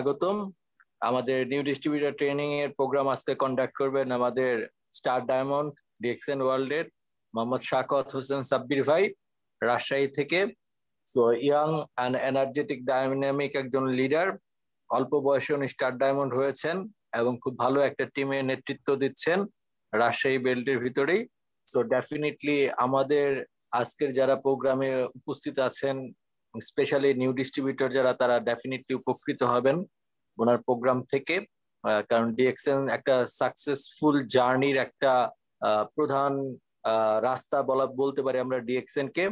স্বাগতম আমাদের new distributor training এর প্রোগ্রাম আজকে কন্ডাক্ট করবেন আমাদের স্টার ডায়মন্ড ডিএক্সএন এর মোহাম্মদ শাকত হোসেন সাব্বির ভাই রাজশাহী থেকে so young and energetic dynamic একজন লিডার অল্প বয়সে উনি স্টার ডায়মন্ড হয়েছেন এবং খুব ভালো একটা টিমে নেতৃত্ব দিচ্ছেন রাজশাহী বেল্টের ভিতরেই সো ডেফিনেটলি আমাদের আজকের যারা প্রোগ্রামে উপস্থিত আছেন স্পেশালি নিউ ডিস্ট্রিবিউটর যারা তারা ডেফিনেটলি উপকৃত হবেন ওনার প্রোগ্রাম থেকে কারণ ডিএক্সএন একটা সাকসেসফুল জার্নির একটা প্রধান রাস্তা বলা বলতে পারি আমরা ডিএক্সএন কে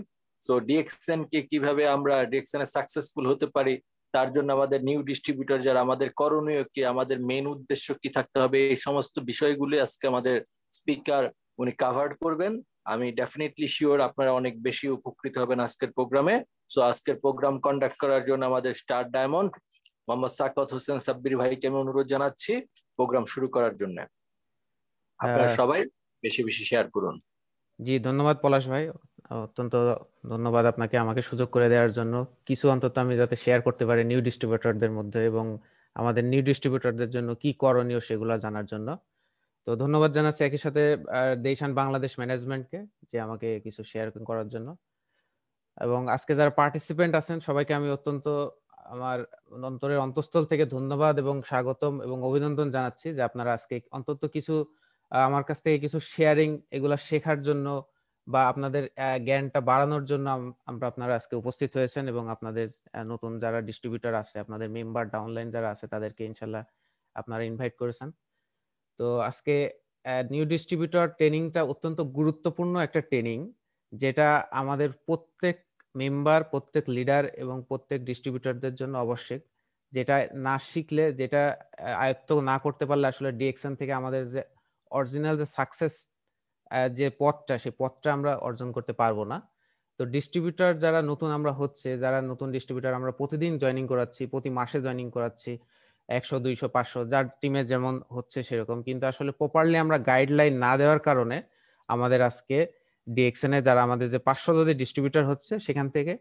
সো ডিএক্সএন কে কিভাবে আমরা ডিএক্সএন এ সাকসেসফুল হতে পারি তার জন্য আমাদের নিউ ডিস্ট্রিবিউটর যারা আমাদের করণীয় কি আমাদের মেন উদ্দেশ্য কি থাকতে হবে এই সমস্ত বিষয়গুলি আজকে আমাদের স্পিকার উনি কাভার করবেন আমি ডেফিনেটলি শিওর আপনারা অনেক বেশি উপকৃত হবেন আজকের প্রোগ্রামে সো আজকের প্রোগ্রাম কন্ডাক্ট করার জন্য আমাদের স্টার ডায়মন্ড মোহাম্মদ সাকত হোসেন সাব্বির ভাইকে আমি অনুরোধ জানাচ্ছি প্রোগ্রাম শুরু করার জন্য আপনারা সবাই বেশি বেশি শেয়ার করুন জি ধন্যবাদ পলাশ ভাই অত্যন্ত ধন্যবাদ আপনাকে আমাকে সুযোগ করে দেওয়ার জন্য কিছু অন্তত আমি যাতে শেয়ার করতে পারি নিউ ডিস্ট্রিবিউটরদের মধ্যে এবং আমাদের নিউ ডিস্ট্রিবিউটরদের জন্য কি করণীয় সেগুলো জানার জন্য তো ধন্যবাদ জানাচ্ছি একই সাথে দেশান বাংলাদেশ ম্যানেজমেন্টকে যে আমাকে কিছু শেয়ার করার জন্য এবং আজকে যারা পার্টিসিপেন্ট আছেন সবাইকে আমি অত্যন্ত আমার অন্তরের অন্তঃস্থল থেকে ধন্যবাদ এবং স্বাগতম এবং অভিনন্দন জানাচ্ছি যে আপনারা আজকে অন্তত কিছু আমার কাছ থেকে কিছু শেয়ারিং এগুলো শেখার জন্য বা আপনাদের জ্ঞানটা বাড়ানোর জন্য আমরা আপনারা আজকে উপস্থিত হয়েছেন এবং আপনাদের নতুন যারা ডিস্ট্রিবিউটার আছে আপনাদের মেম্বার ডাউনলাইন যারা আছে তাদেরকে ইনশাল্লাহ আপনারা ইনভাইট করেছেন তো আজকে নিউ ডিস্ট্রিবিউটর ট্রেনিংটা অত্যন্ত গুরুত্বপূর্ণ একটা ট্রেনিং যেটা আমাদের প্রত্যেক মেম্বার প্রত্যেক লিডার এবং প্রত্যেক ডিস্ট্রিবিউটরদের জন্য আবশ্যক যেটা না শিখলে যেটা আয়ত্ত না করতে পারলে আসলে ডিএক্সএন থেকে আমাদের যে অরিজিনাল যে সাকসেস যে পথটা সেই পথটা আমরা অর্জন করতে পারবো না তো ডিস্ট্রিবিউটর যারা নতুন আমরা হচ্ছে যারা নতুন ডিস্ট্রিবিউটর আমরা প্রতিদিন জয়নিং করাচ্ছি প্রতি মাসে জয়নিং করাচ্ছি একশো দুইশো পাঁচশো যার টিমে যেমন হচ্ছে সেরকম কিন্তু আসলে প্রপারলি আমরা গাইডলাইন না দেওয়ার কারণে আমাদের আজকে ডিএক্সএন এ যারা আমাদের যে পাঁচশো যদি ডিস্ট্রিবিউটার হচ্ছে সেখান থেকে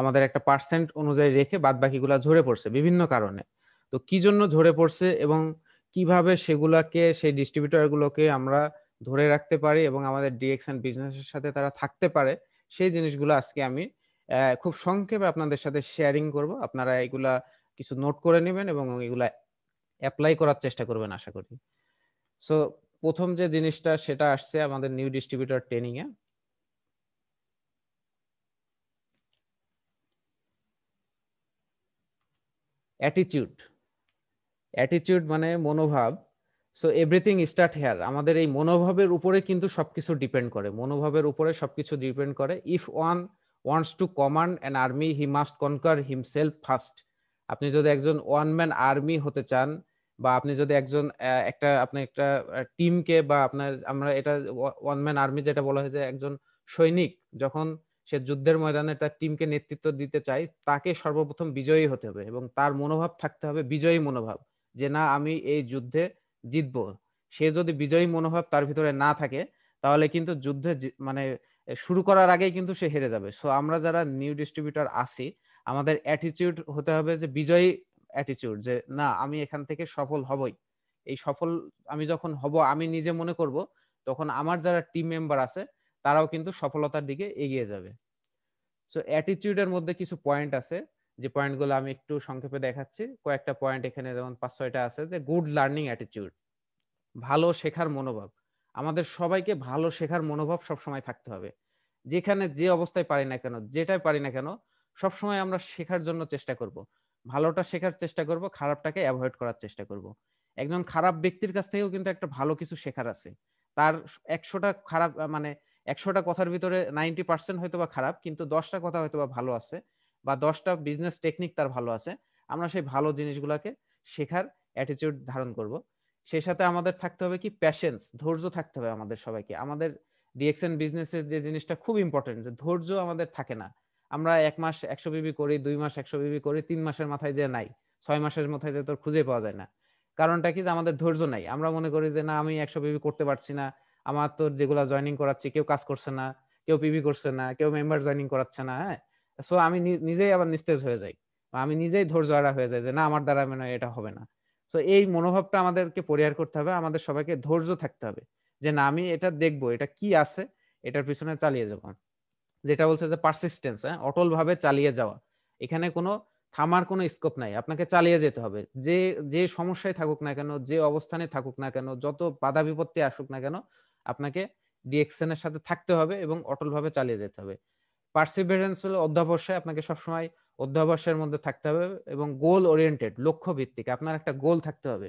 আমাদের একটা পার্সেন্ট অনুযায়ী রেখে বাদ বাকিগুলা ঝরে পড়ছে বিভিন্ন কারণে তো কি জন্য ঝরে পড়ছে এবং কিভাবে সেগুলাকে সেই ডিস্ট্রিবিউটারগুলোকে আমরা ধরে রাখতে পারি এবং আমাদের ডিএক্সএন বিজনেসের সাথে তারা থাকতে পারে সেই জিনিসগুলো আজকে আমি খুব সংক্ষেপে আপনাদের সাথে শেয়ারিং করব আপনারা এগুলা কিছু নোট করে নেবেন এবং এগুলা অ্যাপ্লাই করার চেষ্টা করবেন আশা করি সো প্রথম যে জিনিসটা সেটা আসছে আমাদের নিউ ডিস্ট্রিবিউটর ট্রেনিংয়ে অ্যাটিচিউড অ্যাটিচিউড মানে মনোভাব সো এভরিথিং স্টার্ট হেয়ার আমাদের এই মনোভাবের উপরে কিন্তু সবকিছু ডিপেন্ড করে মনোভাবের উপরে সবকিছু ডিপেন্ড করে if one wants to command an army he must conquer himself first আপনি যদি একজন ওয়ান ম্যান আর্মি হতে চান বা আপনি যদি একজন একটা আপনি একটা টিমকে বা আপনার আমরা এটা ওয়ান ম্যান আর্মি যেটা বলা হয় যে একজন সৈনিক যখন সে যুদ্ধের ময়দানে তার টিমকে নেতৃত্ব দিতে চায় তাকে সর্বপ্রথম বিজয়ী হতে হবে এবং তার মনোভাব থাকতে হবে বিজয়ী মনোভাব যে না আমি এই যুদ্ধে জিতবো সে যদি বিজয়ী মনোভাব তার ভিতরে না থাকে তাহলে কিন্তু যুদ্ধে মানে শুরু করার আগেই কিন্তু সে হেরে যাবে সো আমরা যারা নিউ ডিস্ট্রিবিউটার আছি আমাদের অ্যাটিচিউড হতে হবে যে বিজয়ী অ্যাটিচিউড যে না আমি এখান থেকে সফল হবই এই সফল আমি যখন হব আমি নিজে মনে করব তখন আমার যারা টিম মেম্বার আছে তারাও কিন্তু সফলতার দিকে এগিয়ে যাবে সো অ্যাটিটিউডের মধ্যে কিছু পয়েন্ট আছে যে পয়েন্টগুলো আমি একটু সংক্ষেপে দেখাচ্ছি কয়েকটা পয়েন্ট এখানে যেমন পাঁচ ছয়টা আছে যে গুড লার্নিং অ্যাটিটিউড ভালো শেখার মনোভাব আমাদের সবাইকে ভালো শেখার মনোভাব সবসময় থাকতে হবে যেখানে যে অবস্থায় পারি না কেন যেটাই পারি না কেন সবসময় আমরা শেখার জন্য চেষ্টা করব ভালোটা শেখার চেষ্টা করব খারাপটাকে অ্যাভয়েড করার চেষ্টা করব একজন খারাপ ব্যক্তির কাছ থেকেও কিন্তু একটা ভালো কিছু শেখার আছে তার একশোটা খারাপ মানে একশোটা কথার ভিতরে নাইনটি পার্সেন্ট হয়তো বা খারাপ কিন্তু দশটা কথা হয়তো বা ভালো আছে বা দশটা বিজনেস টেকনিক তার ভালো আছে আমরা সেই ভালো জিনিসগুলোকে শেখার অ্যাটিচিউড ধারণ করব সেই সাথে আমাদের থাকতে হবে কি প্যাশেন্স ধৈর্য থাকতে হবে আমাদের সবাইকে আমাদের ডিএক্সএন বিজনেসের যে জিনিসটা খুব ইম্পর্টেন্ট যে ধৈর্য আমাদের থাকে না আমরা এক মাস একশো বিবি করি দুই মাস একশো বিবি করি তিন মাসের মাথায় যে নাই ছয় মাসের মাথায় যে তোর খুঁজে পাওয়া যায় না কারণটা কি যে আমাদের ধৈর্য নাই আমরা মনে করি যে না আমি একশো বিবি করতে পারছি না আমার তো যেগুলো জয়নিং করাচ্ছি কেউ কাজ করছে না কেউ পিভি করছে না কেউ মেম্বার জয়নিং করাচ্ছে না হ্যাঁ সো আমি নিজেই আবার নিস্তেজ হয়ে যাই আমি নিজেই ধৈর্য আড়া হয়ে যাই যে না আমার দ্বারা মানে এটা হবে না সো এই মনোভাবটা আমাদেরকে পরিহার করতে হবে আমাদের সবাইকে ধৈর্য থাকতে হবে যে না আমি এটা দেখব এটা কি আছে এটার পিছনে চালিয়ে যাব যেটা বলছে যে পারসিস্টেন্স হ্যাঁ অটল ভাবে চালিয়ে যাওয়া এখানে কোনো থামার কোনো স্কোপ নাই আপনাকে চালিয়ে যেতে হবে যে যে সমস্যায় থাকুক না কেন যে অবস্থানে থাকুক না কেন যত বাধা বিপত্তি আসুক না কেন আপনাকে ডিএক্সএন এর সাথে থাকতে হবে এবং অটলভাবে চালিয়ে যেতে হবে পার্সিভারেন্স হলো অধ্যাবসায় আপনাকে সবসময় অধ্যাবসায়ের মধ্যে থাকতে হবে এবং গোল ওরিয়েন্টেড লক্ষ্য ভিত্তিক আপনার একটা গোল থাকতে হবে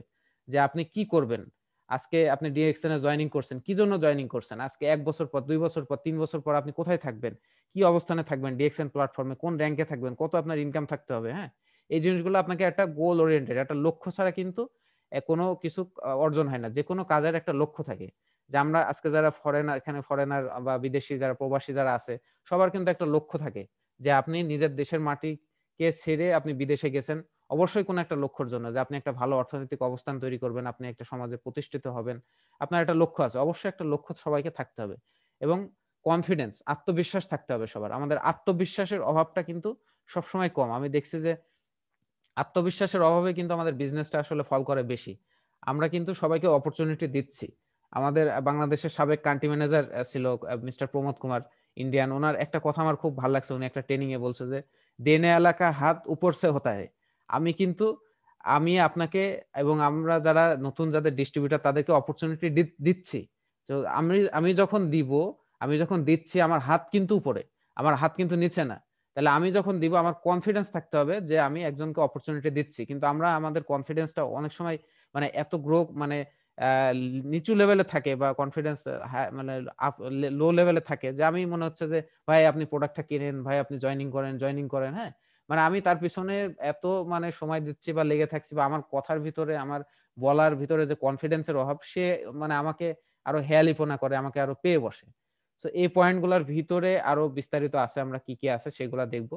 যে আপনি কি করবেন আজকে আপনি ডিএক্সএন এ জয়নিং করছেন কি জন্য জয়নিং করছেন আজকে এক বছর পর দুই বছর পর তিন বছর পর আপনি কোথায় থাকবেন কি অবস্থানে থাকবেন ডিএক্সএন প্ল্যাটফর্মে কোন র্যাঙ্কে থাকবেন কত আপনার ইনকাম থাকতে হবে হ্যাঁ এই জিনিসগুলো আপনাকে একটা গোল ওরিয়েন্টেড একটা লক্ষ্য ছাড়া কিন্তু কোনো কিছু অর্জন হয় না যে কোনো কাজের একটা লক্ষ্য থাকে যে আমরা আজকে যারা ফরেনার এখানে ফরেনার বা বিদেশি যারা প্রবাসী যারা আছে সবার কিন্তু একটা লক্ষ্য থাকে যে আপনি নিজের দেশের মাটিকে ছেড়ে আপনি বিদেশে গেছেন অবশ্যই কোনো একটা লক্ষ্যর জন্য যে আপনি একটা ভালো অর্থনৈতিক অবস্থান তৈরি করবেন আপনি একটা সমাজে প্রতিষ্ঠিত হবেন আপনার একটা লক্ষ্য আছে অবশ্যই একটা লক্ষ্য সবাইকে থাকতে হবে এবং কনফিডেন্স আত্মবিশ্বাস থাকতে হবে সবার আমাদের আত্মবিশ্বাসের অভাবটা কিন্তু সবসময় কম আমি দেখছি যে আত্মবিশ্বাসের অভাবে কিন্তু আমাদের বিজনেসটা আসলে ফল করে বেশি আমরা কিন্তু সবাইকে অপরচুনিটি দিচ্ছি আমাদের বাংলাদেশের সাবেক কান্ট্রি ম্যানেজার ছিল মিস্টার প্রমোদ কুমার ইন্ডিয়ান ওনার একটা কথা আমার খুব ভালো লাগছে উনি একটা ট্রেনিং এ বলছে যে দেনে এলাকা হাত উপর সে আমি কিন্তু আমি আপনাকে এবং আমরা যারা নতুন যাদের ডিস্ট্রিবিউটার তাদেরকে অপরচুনিটি দিচ্ছি তো আমি আমি যখন দিব আমি যখন দিচ্ছি আমার হাত কিন্তু উপরে আমার হাত কিন্তু নিচে না তাহলে আমি যখন দিব আমার কনফিডেন্স থাকতে হবে যে আমি একজনকে অপরচুনিটি দিচ্ছি কিন্তু আমরা আমাদের কনফিডেন্সটা অনেক সময় মানে এত গ্রো মানে নিচু লেভেলে থাকে বা কনফিডেন্স হ্যাঁ, মানে লো লেভেলে থাকে যে আমি মনে হচ্ছে যে ভাই আপনি প্রোডাক্টটা কিনেন ভাই আপনি জয়নিং করেন জয়নিং করেন হ্যাঁ মানে আমি তার পিছনে এত মানে সময় দিচ্ছি বা লেগে থাকছি বা আমার কথার ভিতরে আমার বলার ভিতরে যে কনফিডেন্সের অভাব সে মানে আমাকে আরো হেয়ালিপনা করে আমাকে আরো পেয়ে বসে সো এই পয়েন্টগুলোর ভিতরে আরো বিস্তারিত আছে আমরা কি কি আছে সেগুলো দেখব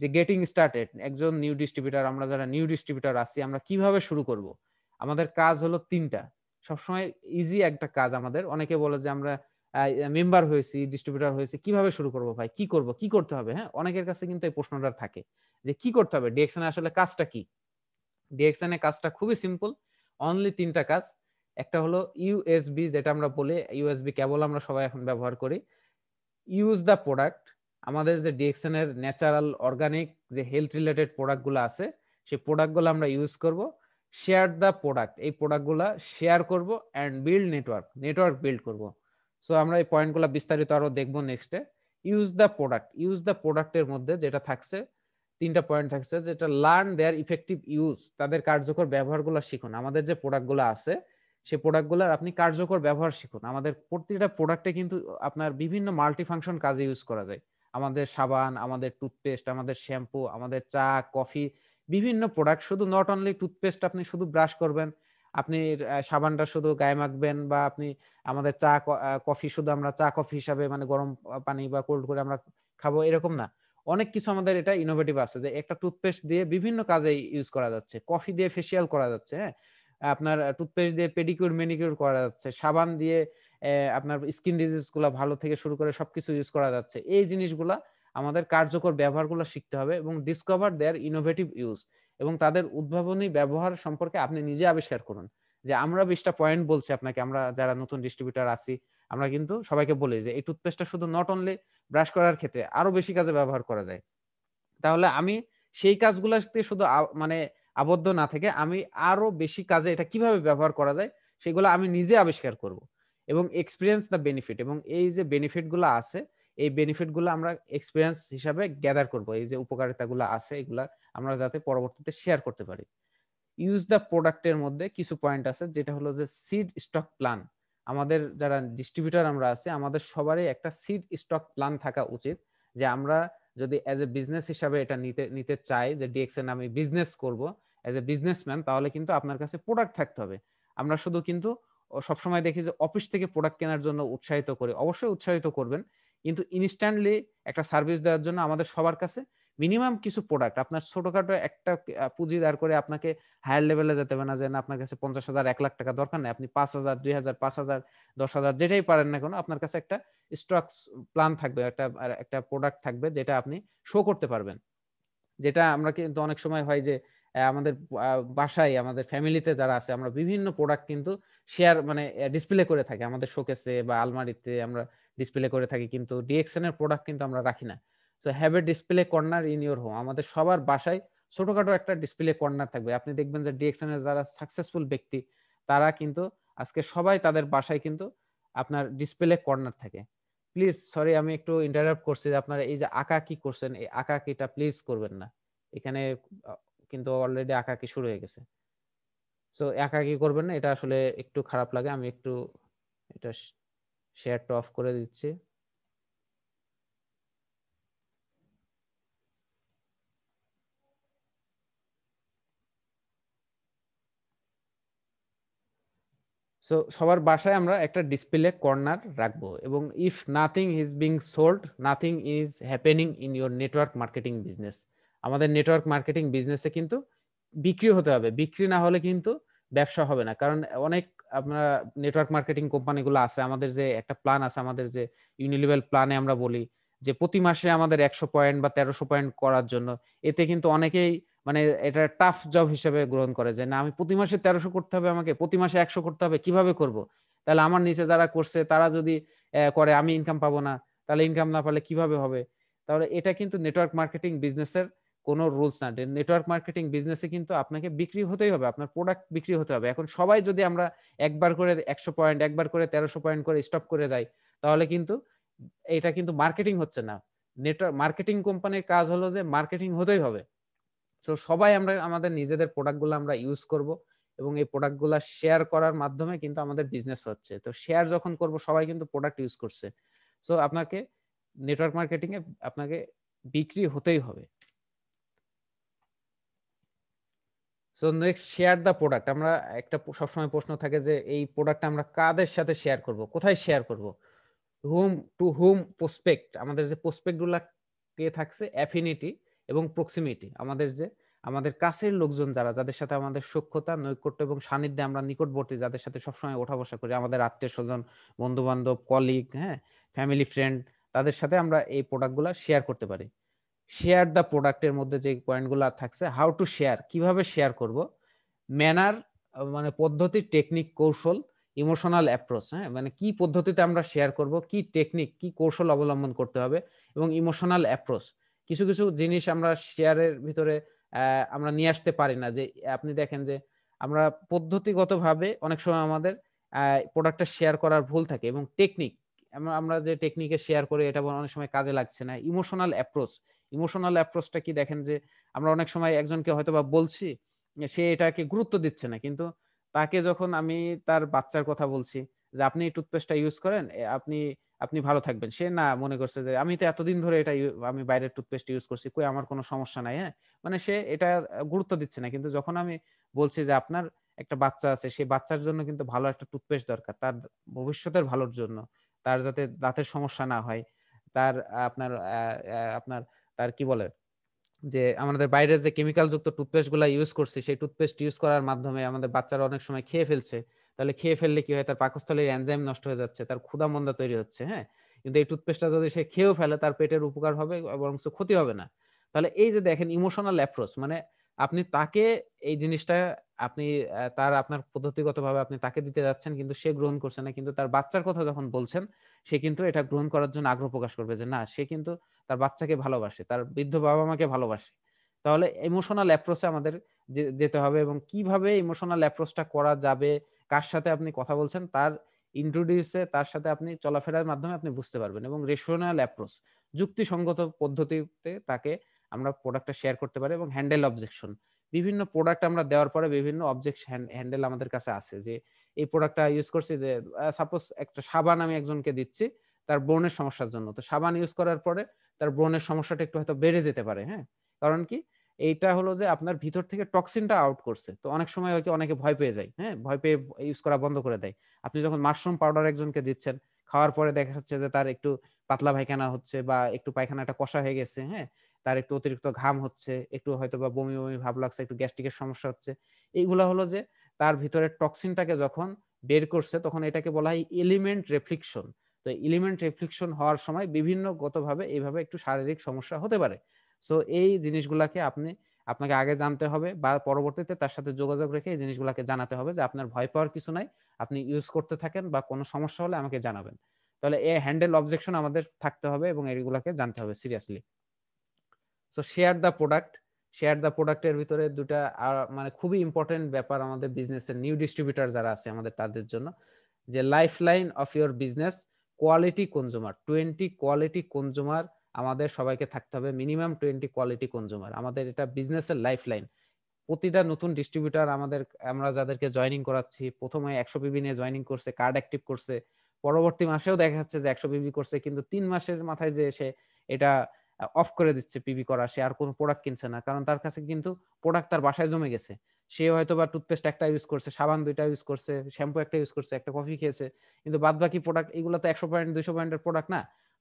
যে গেটিং স্টার্টেড একজন নিউ ডিস্ট্রিবিউটার আমরা যারা নিউ ডিস্ট্রিবিউটার আছি আমরা কিভাবে শুরু করব আমাদের কাজ হলো তিনটা সবসময় ইজি একটা কাজ আমাদের অনেকে বলে যে আমরা মেম্বার হয়েছি ডিস্ট্রিবিউটার হয়েছে কিভাবে শুরু করব ভাই কি করব কি করতে হবে হ্যাঁ অনেকের কাছে কিন্তু এই প্রশ্নটা থাকে যে কি করতে হবে ডিএক্সএন আসলে কাজটা কি ডিএক্সএন এ কাজটা খুবই সিম্পল অনলি তিনটা কাজ একটা হলো ইউএসবি যেটা আমরা বলি ইউএসবি কেবল আমরা সবাই এখন ব্যবহার করি ইউজ দ্য প্রোডাক্ট আমাদের যে ডিএক্সন এর ন্যাচারাল অর্গানিক যে হেলথ রিলেটেড প্রোডাক্টগুলো আছে সেই প্রোডাক্টগুলো আমরা ইউজ করব শেয়ার দ্য প্রোডাক্ট এই প্রোডাক্টগুলো শেয়ার করব and build network network build করব সো আমরা এই পয়েন্টগুলো বিস্তারিত আরো দেখব নেক্সটে use the product use the প্রোডাক্টের মধ্যে যেটা থাকছে তিনটা পয়েন্ট থাকছে যেটা লার্ন দেয়ার ইফেক্টিভ ইউজ তাদের কার্যকর ব্যবহারগুলো শিখুন আমাদের যে প্রোডাক্টগুলো আছে সেই প্রোডাক্টগুলোর আপনি কার্যকর ব্যবহার শিখুন আমাদের প্রতিটা প্রোডাক্টে কিন্তু আপনার বিভিন্ন মাল্টি ফাংশন কাজে ইউজ করা যায় আমাদের সাবান আমাদের টুথপেস্ট আমাদের শ্যাম্পু আমাদের চা কফি বিভিন্ন প্রোডাক্ট শুধু নট অনলি টুথপেস্ট আপনি শুধু ব্রাশ করবেন আপনি সাবানটা শুধু গায়ে মাখবেন বা আপনি আমাদের চা কফি শুধু আমরা চা কফি হিসাবে মানে গরম পানি বা কোল্ড করে আমরা খাবো এরকম না অনেক কিছু আমাদের এটা ইনোভেটিভ আছে যে একটা টুথপেস্ট দিয়ে বিভিন্ন কাজে ইউজ করা যাচ্ছে কফি দিয়ে ফেসিয়াল করা যাচ্ছে হ্যাঁ আপনার টুথপেস্ট দিয়ে পেডিকিউর মেনিকিউর করা যাচ্ছে সাবান দিয়ে আপনার স্কিন ডিজিজ গুলো ভালো থেকে শুরু করে সবকিছু ইউজ করা যাচ্ছে এই জিনিসগুলা আমাদের কার্যকর ব্যবহারগুলো শিখতে হবে এবং ডিসকভার দেয়ার ইনোভেটিভ ইউজ এবং তাদের উদ্ভাবনী ব্যবহার সম্পর্কে আপনি নিজে আবিষ্কার করুন যে আমরা বিশটা পয়েন্ট বলছি আপনাকে আমরা যারা নতুন ডিস্ট্রিবিউটার আছি আমরা কিন্তু সবাইকে বলি যে এই টুথপেস্টটা শুধু নট অনলি ব্রাশ করার ক্ষেত্রে আরো বেশি কাজে ব্যবহার করা যায় তাহলে আমি সেই কাজগুলোতে শুধু মানে আবদ্ধ না থেকে আমি আরো বেশি কাজে এটা কিভাবে ব্যবহার করা যায় সেগুলো আমি নিজে আবিষ্কার করব এবং এক্সপিরিয়েন্স দ্য বেনিফিট এবং এই যে বেনিফিটগুলো আছে এই বেনিফিটগুলো আমরা এক্সপিরিয়েন্স হিসাবে গ্যাদার করব এই যে উপকারিতাগুলো আছে এগুলা আমরা যাতে পরবর্তীতে শেয়ার করতে পারি ইউজ দ্য প্রোডাক্টের মধ্যে কিছু পয়েন্ট আছে যেটা হলো যে সিড স্টক প্ল্যান আমাদের যারা ডিস্ট্রিবিউটার আমরা আছে আমাদের সবারই একটা সিড স্টক প্ল্যান থাকা উচিত যে আমরা যদি অ্যাজ এ বিজনেস হিসাবে এটা নিতে নিতে চাই যে ডিএক্স এর নামে বিজনেস করব অ্যাজ এ বিজনেসম্যান তাহলে কিন্তু আপনার কাছে প্রোডাক্ট থাকতে হবে আমরা শুধু কিন্তু সবসময় দেখি যে অফিস থেকে প্রোডাক্ট কেনার জন্য উৎসাহিত করি অবশ্যই উৎসাহিত করবেন কিন্তু ইনস্ট্যান্টলি একটা সার্ভিস দেওয়ার জন্য আমাদের সবার কাছে মিনিমাম কিছু প্রোডাক্ট আপনার ছোটখাটো একটা পুঁজি দাঁড় করে আপনাকে হায়ার লেভেলে যেতে হবে না যে না আপনার কাছে পঞ্চাশ হাজার এক লাখ টাকা দরকার নেই আপনি পাঁচ হাজার দুই হাজার পাঁচ হাজার দশ হাজার যেটাই পারেন না কোনো আপনার কাছে একটা স্টকস প্ল্যান থাকবে একটা একটা প্রোডাক্ট থাকবে যেটা আপনি শো করতে পারবেন যেটা আমরা কিন্তু অনেক সময় হয় যে আমাদের বাসায় আমাদের ফ্যামিলিতে যারা আছে আমরা বিভিন্ন প্রোডাক্ট কিন্তু শেয়ার মানে ডিসপ্লে করে থাকি আমাদের শোকেসে বা আলমারিতে আমরা ডিসপ্লে করে থাকি কিন্তু ডিএক্সএন এর প্রোডাক্ট কিন্তু আমরা রাখি না so have a display corner in your home আমাদের সবার বাসায় ছোটখাটো একটা ডিসপ্লে কর্নার থাকবে আপনি দেখবেন যে ডিএক্সএন এর যারা সাকসেসফুল ব্যক্তি তারা কিন্তু আজকে সবাই তাদের বাসায় কিন্তু আপনার ডিসপ্লে কর্নার থাকে প্লিজ সরি আমি একটু ইন্টারাপ্ট করছি যে আপনারা এই যে আঁকা কি করছেন এই আঁকা কিটা প্লিজ করবেন না এখানে কিন্তু অলরেডি আঁকা কি শুরু হয়ে গেছে সো একা কি করবেন না এটা আসলে একটু খারাপ লাগে আমি একটু এটা শেয়ারটা অফ করে দিচ্ছি সো সবার বাসায় আমরা একটা ডিসপ্লে কর্নার রাখবো এবং if nothing is being sold nothing is happening in your network marketing business আমাদের নেটওয়ার্ক মার্কেটিং বিজনেসে কিন্তু বিক্রি হতে হবে বিক্রি না হলে কিন্তু ব্যবসা হবে না কারণ অনেক আপনার নেটওয়ার্ক মার্কেটিং কোম্পানিগুলো আছে আমাদের যে একটা প্ল্যান আছে আমাদের যে ইউনিলিভেল প্ল্যানে আমরা বলি যে প্রতি মাসে আমাদের একশো পয়েন্ট বা তেরোশো পয়েন্ট করার জন্য এতে কিন্তু অনেকেই মানে এটা টাফ জব হিসেবে গ্রহণ করে যে না আমি প্রতি মাসে তেরোশো করতে হবে আমাকে প্রতি মাসে একশো করতে হবে কিভাবে করব। তাহলে আমার নিচে যারা করছে তারা যদি করে আমি ইনকাম পাবো না তাহলে ইনকাম না পালে কিভাবে হবে তাহলে এটা কিন্তু নেটওয়ার্ক মার্কেটিং বিজনেসের কোনো রুলস না নেটওয়ার্ক মার্কেটিং বিজনেসে কিন্তু আপনাকে বিক্রি হতেই হবে আপনার প্রোডাক্ট বিক্রি হতে হবে এখন সবাই যদি আমরা একবার করে একশো পয়েন্ট একবার করে তেরোশো পয়েন্ট করে স্টপ করে যাই তাহলে কিন্তু এটা কিন্তু মার্কেটিং হচ্ছে না নেটওয়ার্ক মার্কেটিং কোম্পানির কাজ হলো যে মার্কেটিং হতেই হবে তো সবাই আমরা আমাদের নিজেদের প্রোডাক্টগুলো আমরা ইউজ করব এবং এই প্রোডাক্টগুলো শেয়ার করার মাধ্যমে কিন্তু আমাদের বিজনেস হচ্ছে তো শেয়ার যখন করব সবাই কিন্তু প্রোডাক্ট ইউজ করছে সো আপনাকে নেটওয়ার্ক মার্কেটিং এ আপনাকে বিক্রি হতেই হবে so next share the product আমরা একটা সবসময় প্রশ্ন থাকে যে এই প্রোডাক্ট আমরা কাদের সাথে শেয়ার করব কোথায় শেয়ার করব হুম টু হুম প্রসপেক্ট আমাদের যে প্রসপেক্টগুলো কে থাকছে অ্যাফিনিটি এবং প্রক্সিমিটি আমাদের যে আমাদের কাছের লোকজন যারা যাদের সাথে আমাদের সক্ষতা নৈকট্য এবং সান্নিধ্যে আমরা নিকটবর্তী যাদের সাথে সবসময় ওঠা বসা করি আমাদের আত্মীয় স্বজন বন্ধু বান্ধব কলিগ হ্যাঁ ফ্যামিলি ফ্রেন্ড তাদের সাথে আমরা এই প্রোডাক্টগুলো শেয়ার করতে পারি শেয়ার দ্য প্রোডাক্টের মধ্যে যে পয়েন্টগুলো থাকছে হাউ টু শেয়ার কিভাবে শেয়ার করব ম্যানার মানে পদ্ধতি টেকনিক কৌশল ইমোশনাল অ্যাপ্রোচ হ্যাঁ মানে কি পদ্ধতিতে আমরা শেয়ার করব কি টেকনিক কি কৌশল অবলম্বন করতে হবে এবং ইমোশনাল অ্যাপ্রোচ কিছু কিছু জিনিস আমরা শেয়ারের ভিতরে আমরা নিয়ে আসতে পারি না যে আপনি দেখেন যে আমরা পদ্ধতিগতভাবে অনেক সময় আমাদের প্রোডাক্টটা শেয়ার করার ভুল থাকে এবং টেকনিক আমরা যে টেকনিকে শেয়ার করি এটা অনেক সময় কাজে লাগছে না ইমোশনাল অ্যাপ্রোচ ইমোশনাল অ্যাপ্রোচটা কি দেখেন যে আমরা অনেক সময় একজনকে হয়তো বা বলছি সে এটাকে গুরুত্ব দিচ্ছে না কিন্তু তাকে যখন আমি তার বাচ্চার কথা বলছি যে আপনি টুথপেস্টটা ইউজ করেন আপনি আপনি ভালো থাকবেন সে না মনে করছে যে আমি তো এতদিন ধরে এটা আমি বাইরের টুথপেস্ট ইউজ করছি কই আমার কোনো সমস্যা নাই হ্যাঁ মানে সে এটা গুরুত্ব দিচ্ছে না কিন্তু যখন আমি বলছি যে আপনার একটা বাচ্চা আছে সেই বাচ্চার জন্য কিন্তু ভালো একটা টুথপেস্ট দরকার তার ভবিষ্যতের ভালোর জন্য তার যাতে দাঁতের সমস্যা না হয় তার আপনার আপনার তার কি বলে যে আমাদের বাইরের যে কেমিক্যাল যুক্ত টুথপেস্ট গুলা ইউজ করছি সেই টুথপেস্ট ইউজ করার মাধ্যমে আমাদের বাচ্চারা অনেক সময় খেয়ে ফেলছে তাহলে খেয়ে ফেললে কি হয় তার পাকস্থলীর এনজাইম নষ্ট হয়ে যাচ্ছে তার ক্ষুধা মন্দা তৈরি হচ্ছে হ্যাঁ কিন্তু এই টুথপেস্টটা যদি সে খেয়েও ফেলে তার পেটের উপকার হবে এবং ক্ষতি হবে না তাহলে এই যে দেখেন ইমোশনাল অ্যাপ্রোচ মানে আপনি তাকে এই জিনিসটা আপনি তার আপনার পদ্ধতিগত ভাবে আপনি তাকে দিতে যাচ্ছেন কিন্তু সে গ্রহণ করছে না কিন্তু তার বাচ্চার কথা যখন বলছেন সে কিন্তু এটা গ্রহণ করার জন্য আগ্রহ প্রকাশ করবে যে না সে কিন্তু তার বাচ্চাকে ভালোবাসে তার বৃদ্ধ বাবা মাকে ভালোবাসে তাহলে ইমোশনাল অ্যাপ্রোচে আমাদের যেতে হবে এবং কিভাবে ইমোশনাল অ্যাপ্রোচটা করা যাবে কার সাথে আপনি কথা বলছেন তার ইন্ট্রোডিউসে তার সাথে আপনি চলাফেরার মাধ্যমে আপনি বুঝতে পারবেন এবং রেশনাল অ্যাপ্রোচ যুক্তিসঙ্গত পদ্ধতিতে তাকে আমরা প্রোডাক্টটা শেয়ার করতে পারি এবং হ্যান্ডেল অবজেকশন বিভিন্ন প্রোডাক্ট আমরা দেওয়ার পরে বিভিন্ন অবজেকশন হ্যান্ডেল আমাদের কাছে আছে যে এই প্রোডাক্টটা ইউজ করছি যে সাপোজ একটা সাবান আমি একজনকে দিচ্ছি তার ব্রণের সমস্যার জন্য তো সাবান ইউজ করার পরে তার ব্রণের সমস্যাটা একটু হয়তো বেড়ে যেতে পারে হ্যাঁ কারণ কি এইটা হলো যে আপনার ভিতর থেকে টক্সিনটা আউট করছে তো অনেক সময় হয়তো অনেকে ভয় পেয়ে যায় হ্যাঁ ভয় পেয়ে ইউজ করা বন্ধ করে দেয় আপনি যখন মাশরুম পাউডার একজনকে দিচ্ছেন খাওয়ার পরে দেখা যাচ্ছে যে তার একটু পাতলা পায়খানা হচ্ছে বা একটু পায়খানাটা কষা হয়ে গেছে হ্যাঁ তার একটু অতিরিক্ত ঘাম হচ্ছে একটু হয়তো বা বমি বমি ভাব লাগছে একটু গ্যাস্ট্রিকের সমস্যা হচ্ছে এইগুলা হলো যে তার ভিতরে টক্সিনটাকে যখন বের করছে তখন এটাকে বলা হয় এলিমেন্ট রেফ্লিকশন তো এলিমেন্ট রেফ্লিকশন হওয়ার সময় বিভিন্ন গতভাবে এইভাবে একটু শারীরিক সমস্যা হতে পারে সো এই জিনিসগুলাকে আপনি আপনাকে আগে জানতে হবে বা পরবর্তীতে তার সাথে যোগাযোগ রেখে এই জিনিসগুলোকে জানাতে হবে যে আপনার ভয় পাওয়ার কিছু নাই আপনি ইউজ করতে থাকেন বা কোনো সমস্যা হলে আমাকে জানাবেন তাহলে এ হ্যান্ডেল অবজেকশন আমাদের থাকতে হবে এবং এগুলাকে জানতে হবে seriously so share the product share the প্রোডাক্টের ভিতরে দুটা মানে খুবই ইম্পর্টেন্ট ব্যাপার আমাদের বিজনেসের নিউ ডিস্ট্রিবিউটার যারা আছে আমাদের তাদের জন্য যে life line of your business quality consumer twenty quality consumer আমাদের সবাইকে থাকতে হবে মিনিমাম টোয়েন্টি কোয়ালিটি কনজিউমার আমাদের এটা বিজনেসের লাইফ লাইন প্রতিটা নতুন ডিস্ট্রিবিউটার আমাদের আমরা যাদেরকে জয়নিং করাচ্ছি প্রথমে একশো পিবি নিয়ে জয়নিং করছে কার্ড অ্যাক্টিভ করছে পরবর্তী মাসেও দেখা যাচ্ছে যে একশো পিবি করছে কিন্তু তিন মাসের মাথায় যে এসে এটা অফ করে দিচ্ছে পিবি করা সে আর কোনো প্রোডাক্ট কিনছে না কারণ তার কাছে কিন্তু প্রোডাক্ট তার বাসায় জমে গেছে সে হয়তো বা টুথপেস্ট একটা ইউজ করছে সাবান দুইটা ইউজ করছে শ্যাম্পু একটা ইউজ করছে একটা কফি খেয়েছে কিন্তু বাদ বাকি প্রোডাক্ট এগুলো তো একশো পয়েন্ট দুইশো পয়েন্টের প্রোডাক্ট না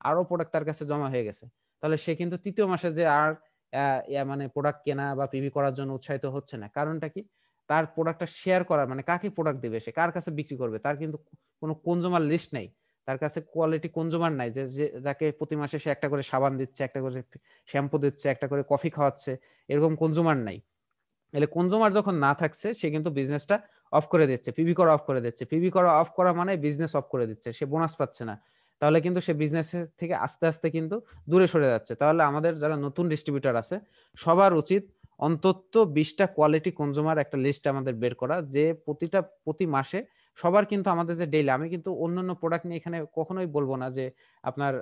আরো প্রোডাক্ট তার কাছে জমা হয়ে গেছে তাহলে সে কিন্তু তৃতীয় মাসে যে আর মানে প্রোডাক্ট কেনা বা পিভি করার জন্য উৎসাহিত হচ্ছে না কারণটা কি তার প্রোডাক্টটা শেয়ার করা মানে কাকে প্রোডাক্ট দেবে সে কার কাছে বিক্রি করবে তার কিন্তু কোনো কনজুমার লিস্ট নেই তার কাছে কোয়ালিটি কনজুমার নাই যে যাকে প্রতি মাসে সে একটা করে সাবান দিচ্ছে একটা করে শ্যাম্পু দিচ্ছে একটা করে কফি খাওয়াচ্ছে এরকম কনজুমার নাই এলে কনজুমার যখন না থাকছে সে কিন্তু বিজনেসটা অফ করে দিচ্ছে পিভি করা অফ করে দিচ্ছে পিভি করা অফ করা মানে বিজনেস অফ করে দিচ্ছে সে বোনাস পাচ্ছে না তাহলে কিন্তু সে বিজনেস থেকে আস্তে আস্তে কিন্তু দূরে সরে যাচ্ছে তাহলে আমাদের যারা নতুন ডিস্ট্রিবিউটার আছে সবার উচিত অন্তত বিশটা কোয়ালিটি কনজুমার একটা লিস্ট আমাদের বের করা যে প্রতিটা প্রতি মাসে সবার কিন্তু আমাদের যে ডেইলি আমি কিন্তু অন্যান্য প্রোডাক্ট নিয়ে এখানে কখনোই বলবো না যে আপনার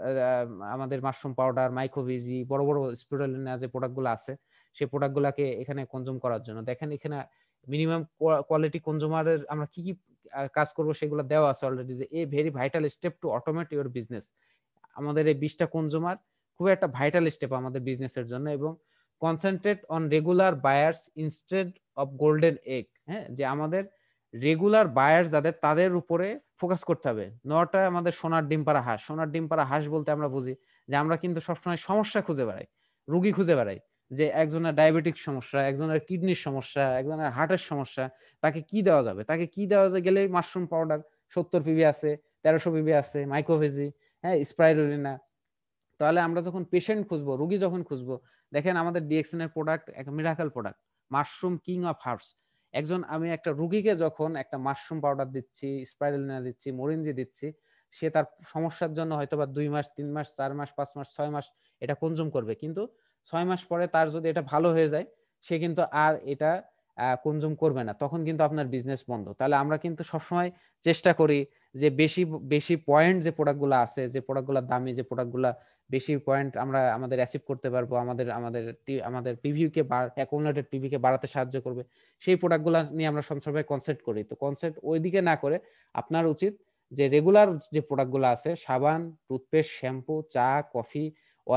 আমাদের মাশরুম পাউডার মাইক্রোভিজি বড় বড় স্পিরুলিনা যে প্রোডাক্টগুলো আছে সেই প্রোডাক্টগুলোকে এখানে কনজুম করার জন্য দেখেন এখানে মিনিমাম কোয়ালিটি কনজুমারের আমরা কি কি কাজ করবো সেগুলো দেওয়া আছে অলরেডি যে a very vital step to automate your business আমাদের এই বিশটা কনজুমার খুব একটা ভাইটাল স্টেপ আমাদের বিজনেসের জন্য এবং concentrate on regular buyers instead of golden egg হ্যাঁ যে আমাদের রেগুলার বায়ার যাদের তাদের উপরে ফোকাস করতে হবে নটা আমাদের সোনার ডিম পারা হাঁস সোনার ডিম পারা হাঁস বলতে আমরা বুঝি যে আমরা কিন্তু সবসময় সমস্যা খুঁজে বেড়াই রুগী খুঁজে বেড়াই যে একজনের ডায়াবেটিক সমস্যা একজনের কিডনির সমস্যা একজনের হার্টের সমস্যা তাকে কি দেওয়া যাবে তাকে কি দেওয়া গেলে মাশরুম পাউডার সত্তর পিবি আছে তেরোশো পিবি আছে মাইক্রোভেজি হ্যাঁ স্প্রাইরোলিনা তাহলে আমরা যখন পেশেন্ট খুঁজবো রুগী যখন খুঁজবো দেখেন আমাদের ডিএক্সএন এর প্রোডাক্ট একটা miracle product mushroom king of herbs একজন আমি একটা রুগীকে যখন একটা মাশরুম পাউডার দিচ্ছি স্প্রাইরোলিনা দিচ্ছি মরিঞ্জি দিচ্ছি সে তার সমস্যার জন্য হয়তো বা দুই মাস তিন মাস চার মাস পাঁচ মাস ছয় মাস এটা কনজুম করবে কিন্তু ছয় মাস পরে তার যদি এটা ভালো হয়ে যায় সে কিন্তু আর এটা কনজুম করবে না তখন কিন্তু আপনার বিজনেস বন্ধ তাহলে আমরা কিন্তু সবসময় চেষ্টা করি যে বেশি বেশি পয়েন্ট যে প্রোডাক্টগুলো আছে যে প্রোডাক্টগুলো দামি যে প্রোডাক্টগুলো বেশি পয়েন্ট আমরা আমাদের অ্যাসিভ করতে পারবো আমাদের আমাদের আমাদের পিভিউকে অ্যাকুমুলেটেড পিভিকে বাড়াতে সাহায্য করবে সেই প্রোডাক্টগুলো নিয়ে আমরা সবসময় কনসেপ্ট করি তো কনসেপ্ট ওইদিকে না করে আপনার উচিত যে রেগুলার যে প্রোডাক্টগুলো আছে সাবান টুথপেস্ট শ্যাম্পু চা কফি